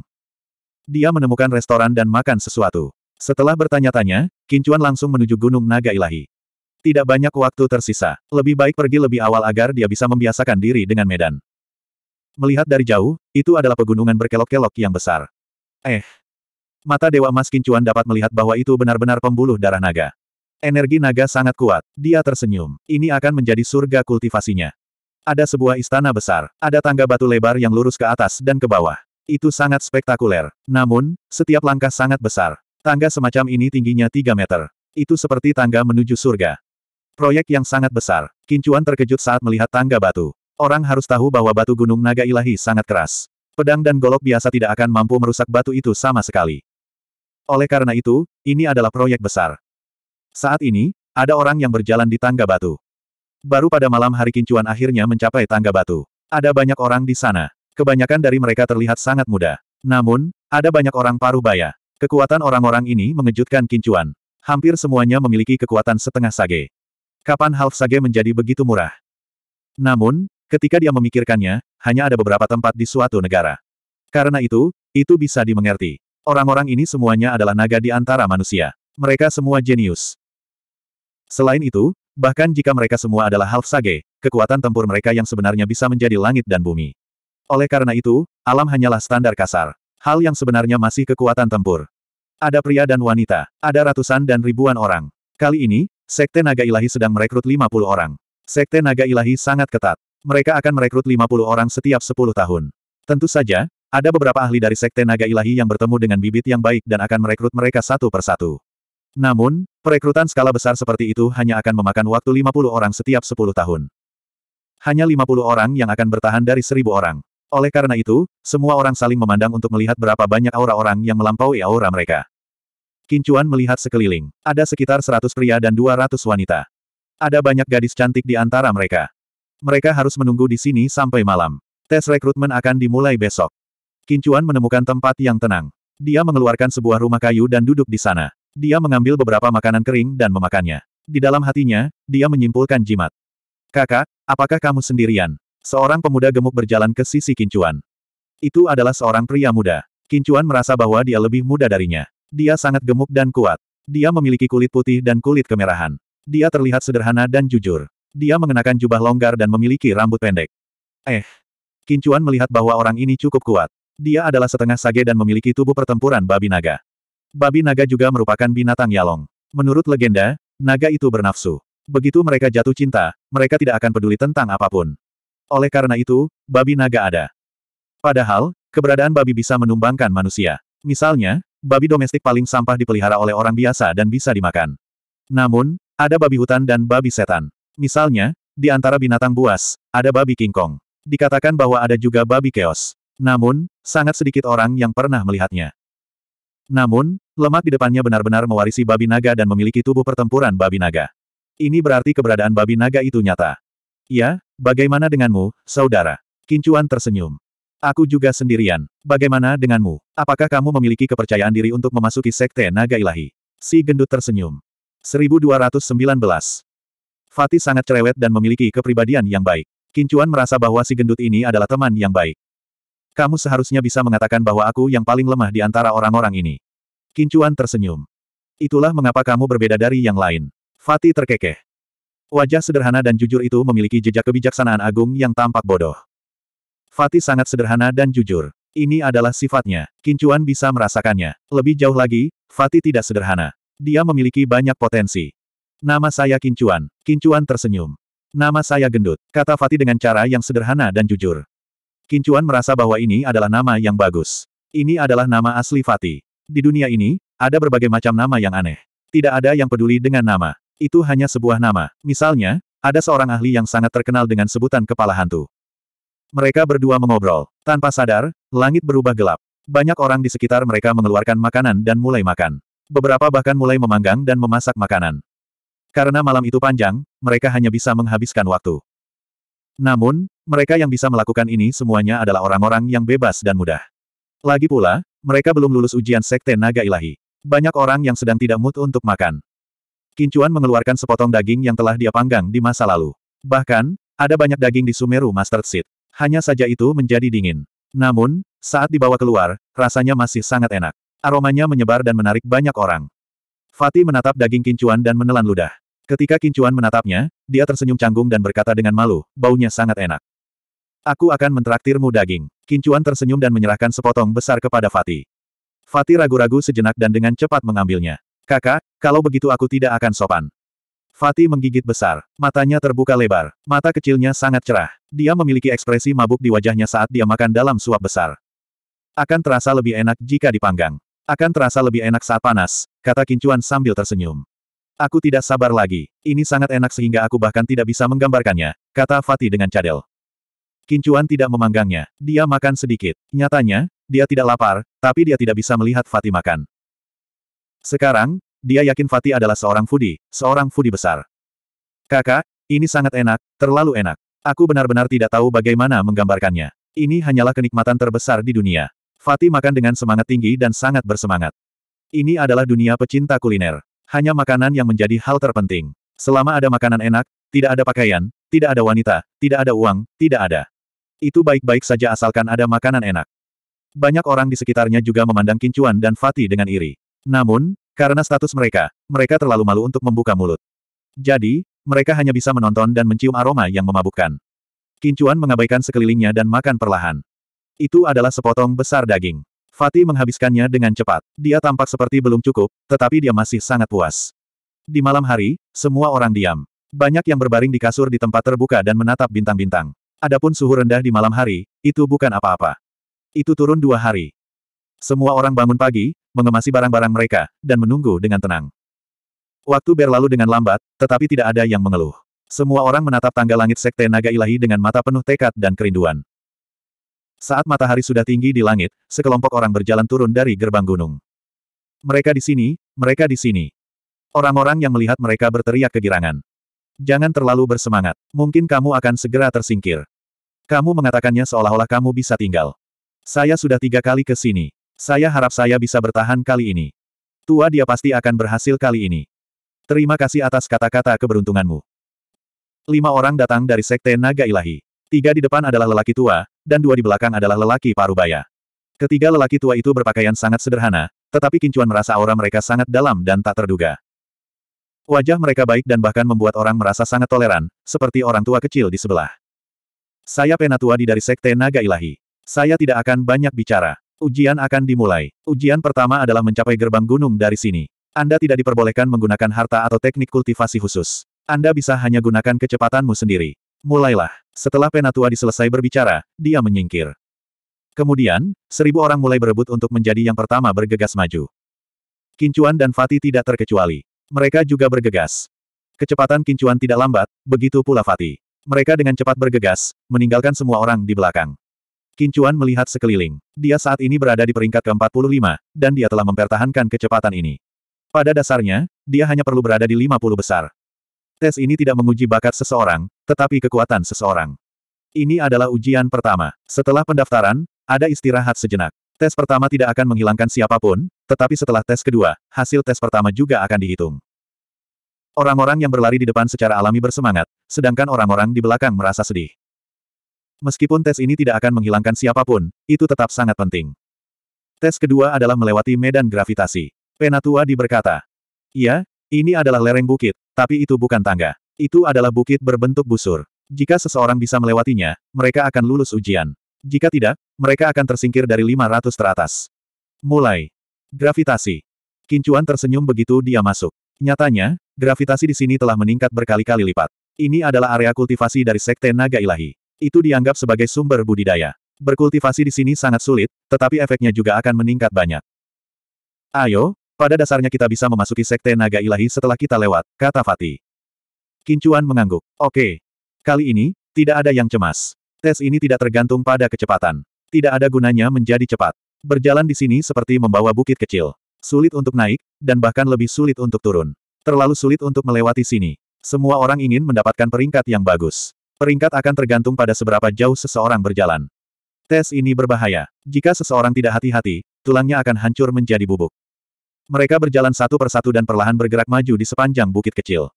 Dia menemukan restoran dan makan sesuatu. Setelah bertanya-tanya, Kincuan langsung menuju Gunung Naga Ilahi. Tidak banyak waktu tersisa. Lebih baik pergi lebih awal agar dia bisa membiasakan diri dengan medan. Melihat dari jauh, itu adalah pegunungan berkelok-kelok yang besar. Eh. Mata Dewa Mas Kincuan dapat melihat bahwa itu benar-benar pembuluh darah naga. Energi naga sangat kuat. Dia tersenyum. Ini akan menjadi surga kultivasinya. Ada sebuah istana besar. Ada tangga batu lebar yang lurus ke atas dan ke bawah. Itu sangat spektakuler. Namun, setiap langkah sangat besar. Tangga semacam ini tingginya 3 meter. Itu seperti tangga menuju surga. Proyek yang sangat besar. Kincuan terkejut saat melihat tangga batu. Orang harus tahu bahwa batu gunung naga ilahi sangat keras. Pedang dan golok biasa tidak akan mampu merusak batu itu sama sekali. Oleh karena itu, ini adalah proyek besar. Saat ini, ada orang yang berjalan di tangga batu. Baru pada malam hari kincuan akhirnya mencapai tangga batu. Ada banyak orang di sana. Kebanyakan dari mereka terlihat sangat muda. Namun, ada banyak orang paruh baya. Kekuatan orang-orang ini mengejutkan kincuan. Hampir semuanya memiliki kekuatan setengah sage. Kapan half sage menjadi begitu murah? Namun, ketika dia memikirkannya, hanya ada beberapa tempat di suatu negara. Karena itu, itu bisa dimengerti. Orang-orang ini semuanya adalah naga di antara manusia. Mereka semua jenius. Selain itu, bahkan jika mereka semua adalah half sage, kekuatan tempur mereka yang sebenarnya bisa menjadi langit dan bumi. Oleh karena itu, alam hanyalah standar kasar. Hal yang sebenarnya masih kekuatan tempur. Ada pria dan wanita, ada ratusan dan ribuan orang. Kali ini, Sekte Naga Ilahi sedang merekrut 50 orang. Sekte Naga Ilahi sangat ketat. Mereka akan merekrut 50 orang setiap 10 tahun. Tentu saja, ada beberapa ahli dari Sekte Naga Ilahi yang bertemu dengan bibit yang baik dan akan merekrut mereka satu persatu. Namun, perekrutan skala besar seperti itu hanya akan memakan waktu 50 orang setiap 10 tahun. Hanya 50 orang yang akan bertahan dari 1000 orang. Oleh karena itu, semua orang saling memandang untuk melihat berapa banyak aura orang yang melampaui aura mereka. Kincuan melihat sekeliling. Ada sekitar 100 pria dan 200 wanita. Ada banyak gadis cantik di antara mereka. Mereka harus menunggu di sini sampai malam. Tes rekrutmen akan dimulai besok. Kincuan menemukan tempat yang tenang. Dia mengeluarkan sebuah rumah kayu dan duduk di sana. Dia mengambil beberapa makanan kering dan memakannya. Di dalam hatinya, dia menyimpulkan jimat. Kakak, apakah kamu sendirian? Seorang pemuda gemuk berjalan ke sisi Kincuan. Itu adalah seorang pria muda. Kincuan merasa bahwa dia lebih muda darinya. Dia sangat gemuk dan kuat. Dia memiliki kulit putih dan kulit kemerahan. Dia terlihat sederhana dan jujur. Dia mengenakan jubah longgar dan memiliki rambut pendek. Eh. Kincuan melihat bahwa orang ini cukup kuat. Dia adalah setengah sage dan memiliki tubuh pertempuran babi naga. Babi naga juga merupakan binatang Yalong. Menurut legenda, naga itu bernafsu. Begitu mereka jatuh cinta, mereka tidak akan peduli tentang apapun. Oleh karena itu, babi naga ada. Padahal, keberadaan babi bisa menumbangkan manusia. Misalnya, babi domestik paling sampah dipelihara oleh orang biasa dan bisa dimakan. Namun, ada babi hutan dan babi setan. Misalnya, di antara binatang buas, ada babi kingkong. Dikatakan bahwa ada juga babi keos. Namun, sangat sedikit orang yang pernah melihatnya. Namun, lemak di depannya benar-benar mewarisi babi naga dan memiliki tubuh pertempuran babi naga. Ini berarti keberadaan babi naga itu nyata. Ya, bagaimana denganmu, saudara? Kincuan tersenyum. Aku juga sendirian. Bagaimana denganmu? Apakah kamu memiliki kepercayaan diri untuk memasuki sekte naga ilahi? Si gendut tersenyum. 1219. Fatih sangat cerewet dan memiliki kepribadian yang baik. Kincuan merasa bahwa si gendut ini adalah teman yang baik. Kamu seharusnya bisa mengatakan bahwa aku yang paling lemah di antara orang-orang ini. Kincuan tersenyum. Itulah mengapa kamu berbeda dari yang lain. Fatih terkekeh. Wajah sederhana dan jujur itu memiliki jejak kebijaksanaan agung yang tampak bodoh. Fatih sangat sederhana dan jujur. Ini adalah sifatnya. Kincuan bisa merasakannya. Lebih jauh lagi, Fatih tidak sederhana. Dia memiliki banyak potensi. Nama saya Kincuan. Kincuan tersenyum. Nama saya Gendut, kata Fatih dengan cara yang sederhana dan jujur. Kincuan merasa bahwa ini adalah nama yang bagus. Ini adalah nama asli Fati. Di dunia ini, ada berbagai macam nama yang aneh. Tidak ada yang peduli dengan nama. Itu hanya sebuah nama. Misalnya, ada seorang ahli yang sangat terkenal dengan sebutan kepala hantu. Mereka berdua mengobrol. Tanpa sadar, langit berubah gelap. Banyak orang di sekitar mereka mengeluarkan makanan dan mulai makan. Beberapa bahkan mulai memanggang dan memasak makanan. Karena malam itu panjang, mereka hanya bisa menghabiskan waktu. Namun, mereka yang bisa melakukan ini semuanya adalah orang-orang yang bebas dan mudah. Lagi pula, mereka belum lulus ujian Sekte Naga Ilahi. Banyak orang yang sedang tidak mood untuk makan. Kincuan mengeluarkan sepotong daging yang telah dia panggang di masa lalu. Bahkan, ada banyak daging di Sumeru Master Seed. Hanya saja itu menjadi dingin. Namun, saat dibawa keluar, rasanya masih sangat enak. Aromanya menyebar dan menarik banyak orang. Fatih menatap daging kincuan dan menelan ludah. Ketika Kincuan menatapnya, dia tersenyum canggung dan berkata dengan malu, baunya sangat enak. Aku akan mentraktirmu daging. Kincuan tersenyum dan menyerahkan sepotong besar kepada Fatih. Fatih ragu-ragu sejenak dan dengan cepat mengambilnya. Kakak, kalau begitu aku tidak akan sopan. Fatih menggigit besar. Matanya terbuka lebar. Mata kecilnya sangat cerah. Dia memiliki ekspresi mabuk di wajahnya saat dia makan dalam suap besar. Akan terasa lebih enak jika dipanggang. Akan terasa lebih enak saat panas, kata Kincuan sambil tersenyum. Aku tidak sabar lagi. Ini sangat enak sehingga aku bahkan tidak bisa menggambarkannya, kata Fatih dengan cadel. Kincuan tidak memanggangnya. Dia makan sedikit. Nyatanya, dia tidak lapar, tapi dia tidak bisa melihat Fatih makan. Sekarang, dia yakin Fatih adalah seorang foodie, seorang foodie besar. Kakak, ini sangat enak, terlalu enak. Aku benar-benar tidak tahu bagaimana menggambarkannya. Ini hanyalah kenikmatan terbesar di dunia. Fatih makan dengan semangat tinggi dan sangat bersemangat. Ini adalah dunia pecinta kuliner hanya makanan yang menjadi hal terpenting. Selama ada makanan enak, tidak ada pakaian, tidak ada wanita, tidak ada uang, tidak ada. Itu baik-baik saja asalkan ada makanan enak. Banyak orang di sekitarnya juga memandang Kincuan dan Fatih dengan iri. Namun, karena status mereka, mereka terlalu malu untuk membuka mulut. Jadi, mereka hanya bisa menonton dan mencium aroma yang memabukkan. Kincuan mengabaikan sekelilingnya dan makan perlahan. Itu adalah sepotong besar daging. Fati menghabiskannya dengan cepat. Dia tampak seperti belum cukup, tetapi dia masih sangat puas. Di malam hari, semua orang diam. Banyak yang berbaring di kasur di tempat terbuka dan menatap bintang-bintang. Adapun suhu rendah di malam hari, itu bukan apa-apa. Itu turun dua hari. Semua orang bangun pagi, mengemasi barang-barang mereka, dan menunggu dengan tenang. Waktu berlalu dengan lambat, tetapi tidak ada yang mengeluh. Semua orang menatap tangga langit Sekte Naga Ilahi dengan mata penuh tekad dan kerinduan. Saat matahari sudah tinggi di langit, sekelompok orang berjalan turun dari gerbang gunung. Mereka di sini, mereka di sini. Orang-orang yang melihat mereka berteriak kegirangan. Jangan terlalu bersemangat. Mungkin kamu akan segera tersingkir. Kamu mengatakannya seolah-olah kamu bisa tinggal. Saya sudah tiga kali ke sini. Saya harap saya bisa bertahan kali ini. Tua dia pasti akan berhasil kali ini. Terima kasih atas kata-kata keberuntunganmu. Lima orang datang dari Sekte Naga Ilahi. Tiga di depan adalah lelaki tua, dan dua di belakang adalah lelaki parubaya. Ketiga lelaki tua itu berpakaian sangat sederhana, tetapi Kincuan merasa aura mereka sangat dalam dan tak terduga. Wajah mereka baik dan bahkan membuat orang merasa sangat toleran, seperti orang tua kecil di sebelah. Saya penatua di dari Sekte Naga Ilahi. Saya tidak akan banyak bicara. Ujian akan dimulai. Ujian pertama adalah mencapai gerbang gunung dari sini. Anda tidak diperbolehkan menggunakan harta atau teknik kultivasi khusus. Anda bisa hanya gunakan kecepatanmu sendiri. Mulailah. Setelah Penatua diselesai berbicara, dia menyingkir. Kemudian, seribu orang mulai berebut untuk menjadi yang pertama bergegas maju. Kincuan dan Fatih tidak terkecuali. Mereka juga bergegas. Kecepatan Kincuan tidak lambat, begitu pula Fatih. Mereka dengan cepat bergegas, meninggalkan semua orang di belakang. Kincuan melihat sekeliling. Dia saat ini berada di peringkat ke-45, dan dia telah mempertahankan kecepatan ini. Pada dasarnya, dia hanya perlu berada di 50 besar. Tes ini tidak menguji bakat seseorang, tetapi kekuatan seseorang. Ini adalah ujian pertama. Setelah pendaftaran, ada istirahat sejenak. Tes pertama tidak akan menghilangkan siapapun, tetapi setelah tes kedua, hasil tes pertama juga akan dihitung. Orang-orang yang berlari di depan secara alami bersemangat, sedangkan orang-orang di belakang merasa sedih. Meskipun tes ini tidak akan menghilangkan siapapun, itu tetap sangat penting. Tes kedua adalah melewati medan gravitasi. Penatua diberkata. Iya, ini adalah lereng bukit, tapi itu bukan tangga. Itu adalah bukit berbentuk busur. Jika seseorang bisa melewatinya, mereka akan lulus ujian. Jika tidak, mereka akan tersingkir dari 500 teratas. Mulai. Gravitasi. Kincuan tersenyum begitu dia masuk. Nyatanya, gravitasi di sini telah meningkat berkali-kali lipat. Ini adalah area kultivasi dari Sekte Naga Ilahi. Itu dianggap sebagai sumber budidaya. Berkultivasi di sini sangat sulit, tetapi efeknya juga akan meningkat banyak. Ayo, pada dasarnya kita bisa memasuki Sekte Naga Ilahi setelah kita lewat, kata Fatih. Kincuan mengangguk. Oke. Kali ini, tidak ada yang cemas. Tes ini tidak tergantung pada kecepatan. Tidak ada gunanya menjadi cepat. Berjalan di sini seperti membawa bukit kecil. Sulit untuk naik, dan bahkan lebih sulit untuk turun. Terlalu sulit untuk melewati sini. Semua orang ingin mendapatkan peringkat yang bagus. Peringkat akan tergantung pada seberapa jauh seseorang berjalan. Tes ini berbahaya. Jika seseorang tidak hati-hati, tulangnya akan hancur menjadi bubuk. Mereka berjalan satu persatu dan perlahan bergerak maju di sepanjang bukit kecil.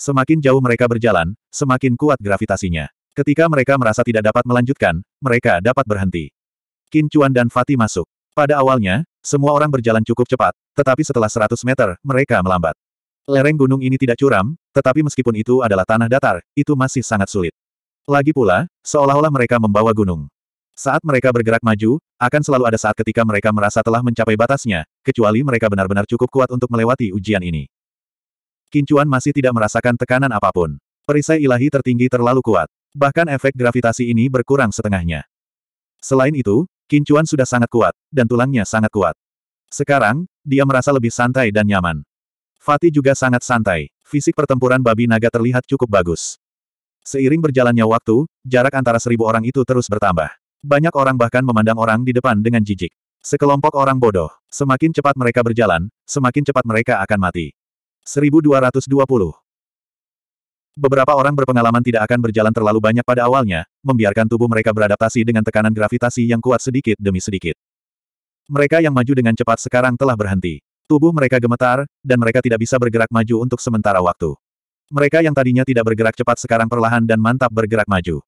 Semakin jauh mereka berjalan, semakin kuat gravitasinya. Ketika mereka merasa tidak dapat melanjutkan, mereka dapat berhenti. Qin Chuan dan Fatih masuk. Pada awalnya, semua orang berjalan cukup cepat, tetapi setelah 100 meter, mereka melambat. Lereng gunung ini tidak curam, tetapi meskipun itu adalah tanah datar, itu masih sangat sulit. Lagi pula, seolah-olah mereka membawa gunung. Saat mereka bergerak maju, akan selalu ada saat ketika mereka merasa telah mencapai batasnya, kecuali mereka benar-benar cukup kuat untuk melewati ujian ini. Kincuan masih tidak merasakan tekanan apapun. Perisai ilahi tertinggi terlalu kuat. Bahkan efek gravitasi ini berkurang setengahnya. Selain itu, Kincuan sudah sangat kuat, dan tulangnya sangat kuat. Sekarang, dia merasa lebih santai dan nyaman. Fatih juga sangat santai. Fisik pertempuran babi naga terlihat cukup bagus. Seiring berjalannya waktu, jarak antara seribu orang itu terus bertambah. Banyak orang bahkan memandang orang di depan dengan jijik. Sekelompok orang bodoh. Semakin cepat mereka berjalan, semakin cepat mereka akan mati. 1220. Beberapa orang berpengalaman tidak akan berjalan terlalu banyak pada awalnya, membiarkan tubuh mereka beradaptasi dengan tekanan gravitasi yang kuat sedikit demi sedikit. Mereka yang maju dengan cepat sekarang telah berhenti. Tubuh mereka gemetar, dan mereka tidak bisa bergerak maju untuk sementara waktu. Mereka yang tadinya tidak bergerak cepat sekarang perlahan dan mantap bergerak maju.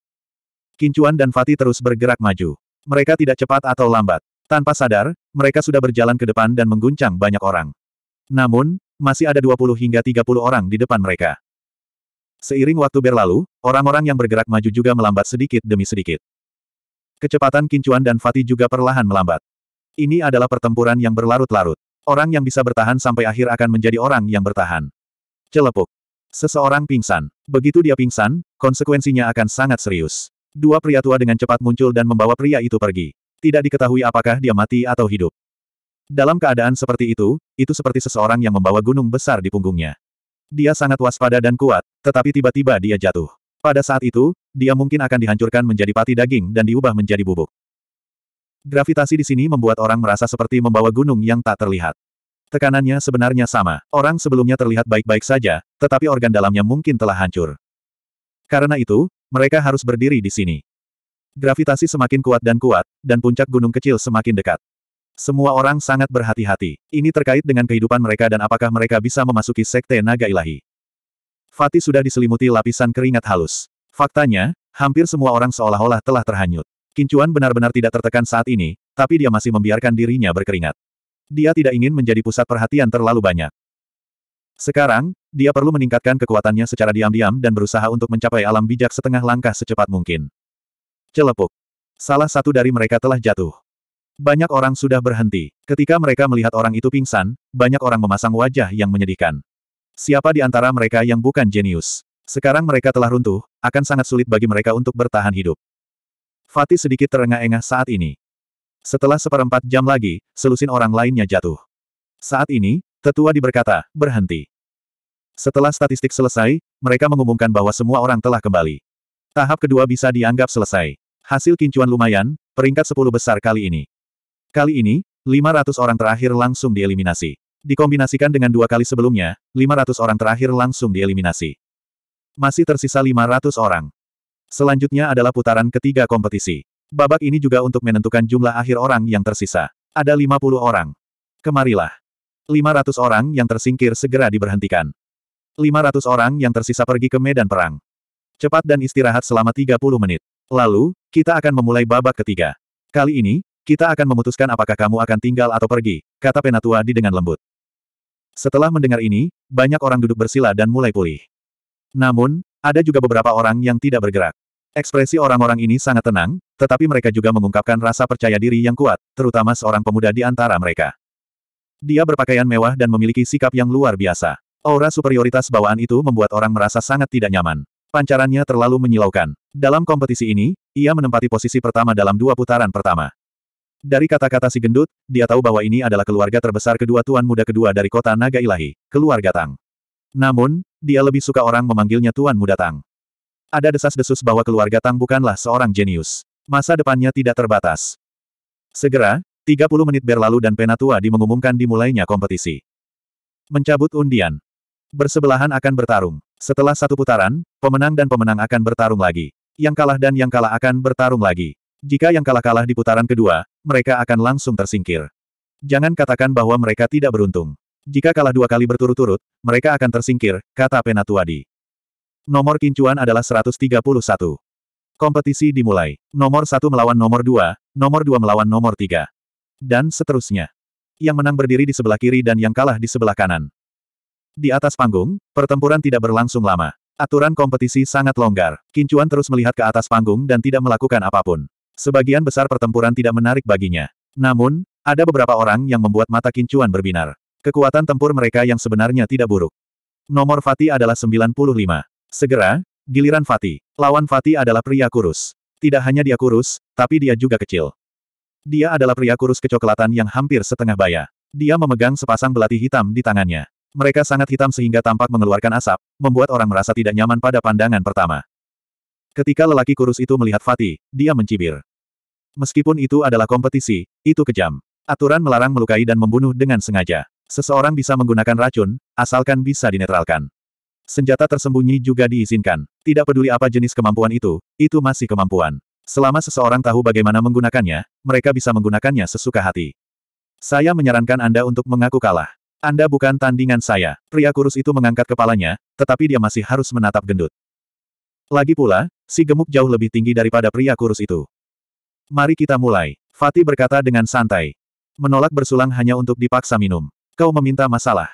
Kincuan dan Fatih terus bergerak maju. Mereka tidak cepat atau lambat. Tanpa sadar, mereka sudah berjalan ke depan dan mengguncang banyak orang. Namun, masih ada 20 hingga 30 orang di depan mereka. Seiring waktu berlalu, orang-orang yang bergerak maju juga melambat sedikit demi sedikit. Kecepatan Kincuan dan Fatih juga perlahan melambat. Ini adalah pertempuran yang berlarut-larut. Orang yang bisa bertahan sampai akhir akan menjadi orang yang bertahan. Celepuk. Seseorang pingsan. Begitu dia pingsan, konsekuensinya akan sangat serius. Dua pria tua dengan cepat muncul dan membawa pria itu pergi. Tidak diketahui apakah dia mati atau hidup. Dalam keadaan seperti itu, itu seperti seseorang yang membawa gunung besar di punggungnya. Dia sangat waspada dan kuat, tetapi tiba-tiba dia jatuh. Pada saat itu, dia mungkin akan dihancurkan menjadi pati daging dan diubah menjadi bubuk. Gravitasi di sini membuat orang merasa seperti membawa gunung yang tak terlihat. Tekanannya sebenarnya sama. Orang sebelumnya terlihat baik-baik saja, tetapi organ dalamnya mungkin telah hancur. Karena itu, mereka harus berdiri di sini. Gravitasi semakin kuat dan kuat, dan puncak gunung kecil semakin dekat. Semua orang sangat berhati-hati. Ini terkait dengan kehidupan mereka dan apakah mereka bisa memasuki sekte naga ilahi. Fatih sudah diselimuti lapisan keringat halus. Faktanya, hampir semua orang seolah-olah telah terhanyut. Kincuan benar-benar tidak tertekan saat ini, tapi dia masih membiarkan dirinya berkeringat. Dia tidak ingin menjadi pusat perhatian terlalu banyak. Sekarang, dia perlu meningkatkan kekuatannya secara diam-diam dan berusaha untuk mencapai alam bijak setengah langkah secepat mungkin. Celepuk. Salah satu dari mereka telah jatuh. Banyak orang sudah berhenti. Ketika mereka melihat orang itu pingsan, banyak orang memasang wajah yang menyedihkan. Siapa di antara mereka yang bukan jenius? Sekarang mereka telah runtuh, akan sangat sulit bagi mereka untuk bertahan hidup. Fatih sedikit terengah-engah saat ini. Setelah seperempat jam lagi, selusin orang lainnya jatuh. Saat ini, tetua diberkata, berhenti. Setelah statistik selesai, mereka mengumumkan bahwa semua orang telah kembali. Tahap kedua bisa dianggap selesai. Hasil kincuan lumayan, peringkat 10 besar kali ini. Kali ini, 500 orang terakhir langsung dieliminasi. Dikombinasikan dengan dua kali sebelumnya, 500 orang terakhir langsung dieliminasi. Masih tersisa 500 orang. Selanjutnya adalah putaran ketiga kompetisi. Babak ini juga untuk menentukan jumlah akhir orang yang tersisa. Ada 50 orang. Kemarilah. 500 orang yang tersingkir segera diberhentikan. 500 orang yang tersisa pergi ke medan perang. Cepat dan istirahat selama 30 menit. Lalu, kita akan memulai babak ketiga. Kali ini, kita akan memutuskan apakah kamu akan tinggal atau pergi, kata Penatua di dengan lembut. Setelah mendengar ini, banyak orang duduk bersila dan mulai pulih. Namun, ada juga beberapa orang yang tidak bergerak. Ekspresi orang-orang ini sangat tenang, tetapi mereka juga mengungkapkan rasa percaya diri yang kuat, terutama seorang pemuda di antara mereka. Dia berpakaian mewah dan memiliki sikap yang luar biasa. Aura superioritas bawaan itu membuat orang merasa sangat tidak nyaman. Pancarannya terlalu menyilaukan. Dalam kompetisi ini, ia menempati posisi pertama dalam dua putaran pertama. Dari kata-kata si gendut, dia tahu bahwa ini adalah keluarga terbesar kedua tuan muda kedua dari kota Naga Ilahi, keluarga Tang. Namun, dia lebih suka orang memanggilnya tuan muda Tang. Ada desas-desus bahwa keluarga Tang bukanlah seorang jenius. Masa depannya tidak terbatas. Segera, 30 menit berlalu dan Penatua Di mengumumkan dimulainya kompetisi. Mencabut undian. Bersebelahan akan bertarung. Setelah satu putaran, pemenang dan pemenang akan bertarung lagi. Yang kalah dan yang kalah akan bertarung lagi. Jika yang kalah kalah di putaran kedua, mereka akan langsung tersingkir. Jangan katakan bahwa mereka tidak beruntung. Jika kalah dua kali berturut-turut, mereka akan tersingkir, kata Penatuadi. Nomor kincuan adalah 131. Kompetisi dimulai. Nomor satu melawan nomor dua, nomor dua melawan nomor tiga. Dan seterusnya. Yang menang berdiri di sebelah kiri dan yang kalah di sebelah kanan. Di atas panggung, pertempuran tidak berlangsung lama. Aturan kompetisi sangat longgar. Kincuan terus melihat ke atas panggung dan tidak melakukan apapun. Sebagian besar pertempuran tidak menarik baginya. Namun, ada beberapa orang yang membuat mata kincuan berbinar. Kekuatan tempur mereka yang sebenarnya tidak buruk. Nomor Fatih adalah 95. Segera, giliran Fatih. Lawan Fatih adalah pria kurus. Tidak hanya dia kurus, tapi dia juga kecil. Dia adalah pria kurus kecoklatan yang hampir setengah baya. Dia memegang sepasang belati hitam di tangannya. Mereka sangat hitam sehingga tampak mengeluarkan asap, membuat orang merasa tidak nyaman pada pandangan pertama. Ketika lelaki kurus itu melihat Fatih, dia mencibir. Meskipun itu adalah kompetisi, itu kejam. Aturan melarang melukai dan membunuh dengan sengaja. Seseorang bisa menggunakan racun, asalkan bisa dinetralkan. Senjata tersembunyi juga diizinkan. Tidak peduli apa jenis kemampuan itu, itu masih kemampuan. Selama seseorang tahu bagaimana menggunakannya, mereka bisa menggunakannya sesuka hati. Saya menyarankan Anda untuk mengaku kalah. Anda bukan tandingan saya. Pria kurus itu mengangkat kepalanya, tetapi dia masih harus menatap gendut. Lagi pula, si gemuk jauh lebih tinggi daripada pria kurus itu. Mari kita mulai, Fatih berkata dengan santai. Menolak bersulang hanya untuk dipaksa minum. Kau meminta masalah.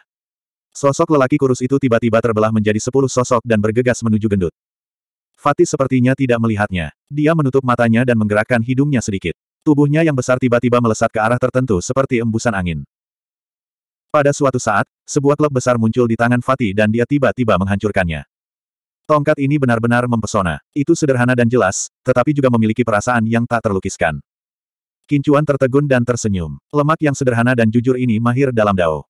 Sosok lelaki kurus itu tiba-tiba terbelah menjadi sepuluh sosok dan bergegas menuju gendut. Fatih sepertinya tidak melihatnya. Dia menutup matanya dan menggerakkan hidungnya sedikit. Tubuhnya yang besar tiba-tiba melesat ke arah tertentu seperti embusan angin. Pada suatu saat, sebuah klub besar muncul di tangan Fatih dan dia tiba-tiba menghancurkannya. Tongkat ini benar-benar mempesona. Itu sederhana dan jelas, tetapi juga memiliki perasaan yang tak terlukiskan. Kincuan tertegun dan tersenyum. Lemak yang sederhana dan jujur ini mahir dalam dao.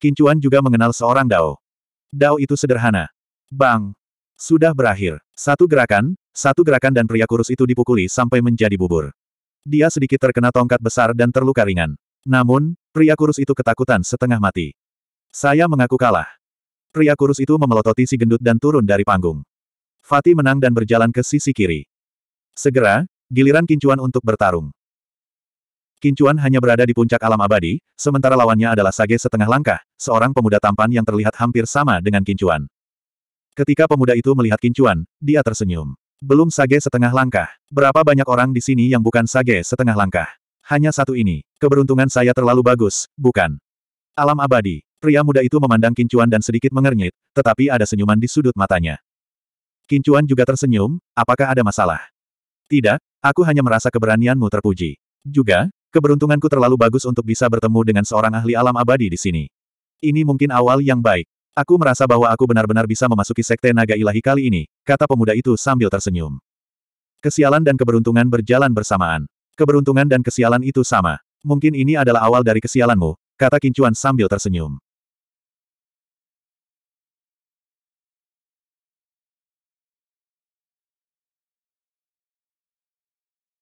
Kincuan juga mengenal seorang dao. Dao itu sederhana. Bang! Sudah berakhir. Satu gerakan, satu gerakan dan pria kurus itu dipukuli sampai menjadi bubur. Dia sedikit terkena tongkat besar dan terluka ringan. Namun, pria kurus itu ketakutan setengah mati. Saya mengaku kalah. Pria kurus itu memelototi si gendut dan turun dari panggung. Fatih menang dan berjalan ke sisi kiri. Segera, giliran Kincuan untuk bertarung. Kincuan hanya berada di puncak alam abadi, sementara lawannya adalah Sage setengah langkah, seorang pemuda tampan yang terlihat hampir sama dengan Kincuan. Ketika pemuda itu melihat Kincuan, dia tersenyum. Belum Sage setengah langkah. Berapa banyak orang di sini yang bukan Sage setengah langkah? Hanya satu ini. Keberuntungan saya terlalu bagus, bukan? Alam abadi. Pria muda itu memandang Kincuan dan sedikit mengernyit, tetapi ada senyuman di sudut matanya. Kincuan juga tersenyum, apakah ada masalah? Tidak, aku hanya merasa keberanianmu terpuji. Juga, keberuntunganku terlalu bagus untuk bisa bertemu dengan seorang ahli alam abadi di sini. Ini mungkin awal yang baik. Aku merasa bahwa aku benar-benar bisa memasuki sekte naga ilahi kali ini, kata pemuda itu sambil tersenyum. Kesialan dan keberuntungan berjalan bersamaan. Keberuntungan dan kesialan itu sama. Mungkin ini adalah awal dari kesialanmu, kata Kincuan sambil tersenyum.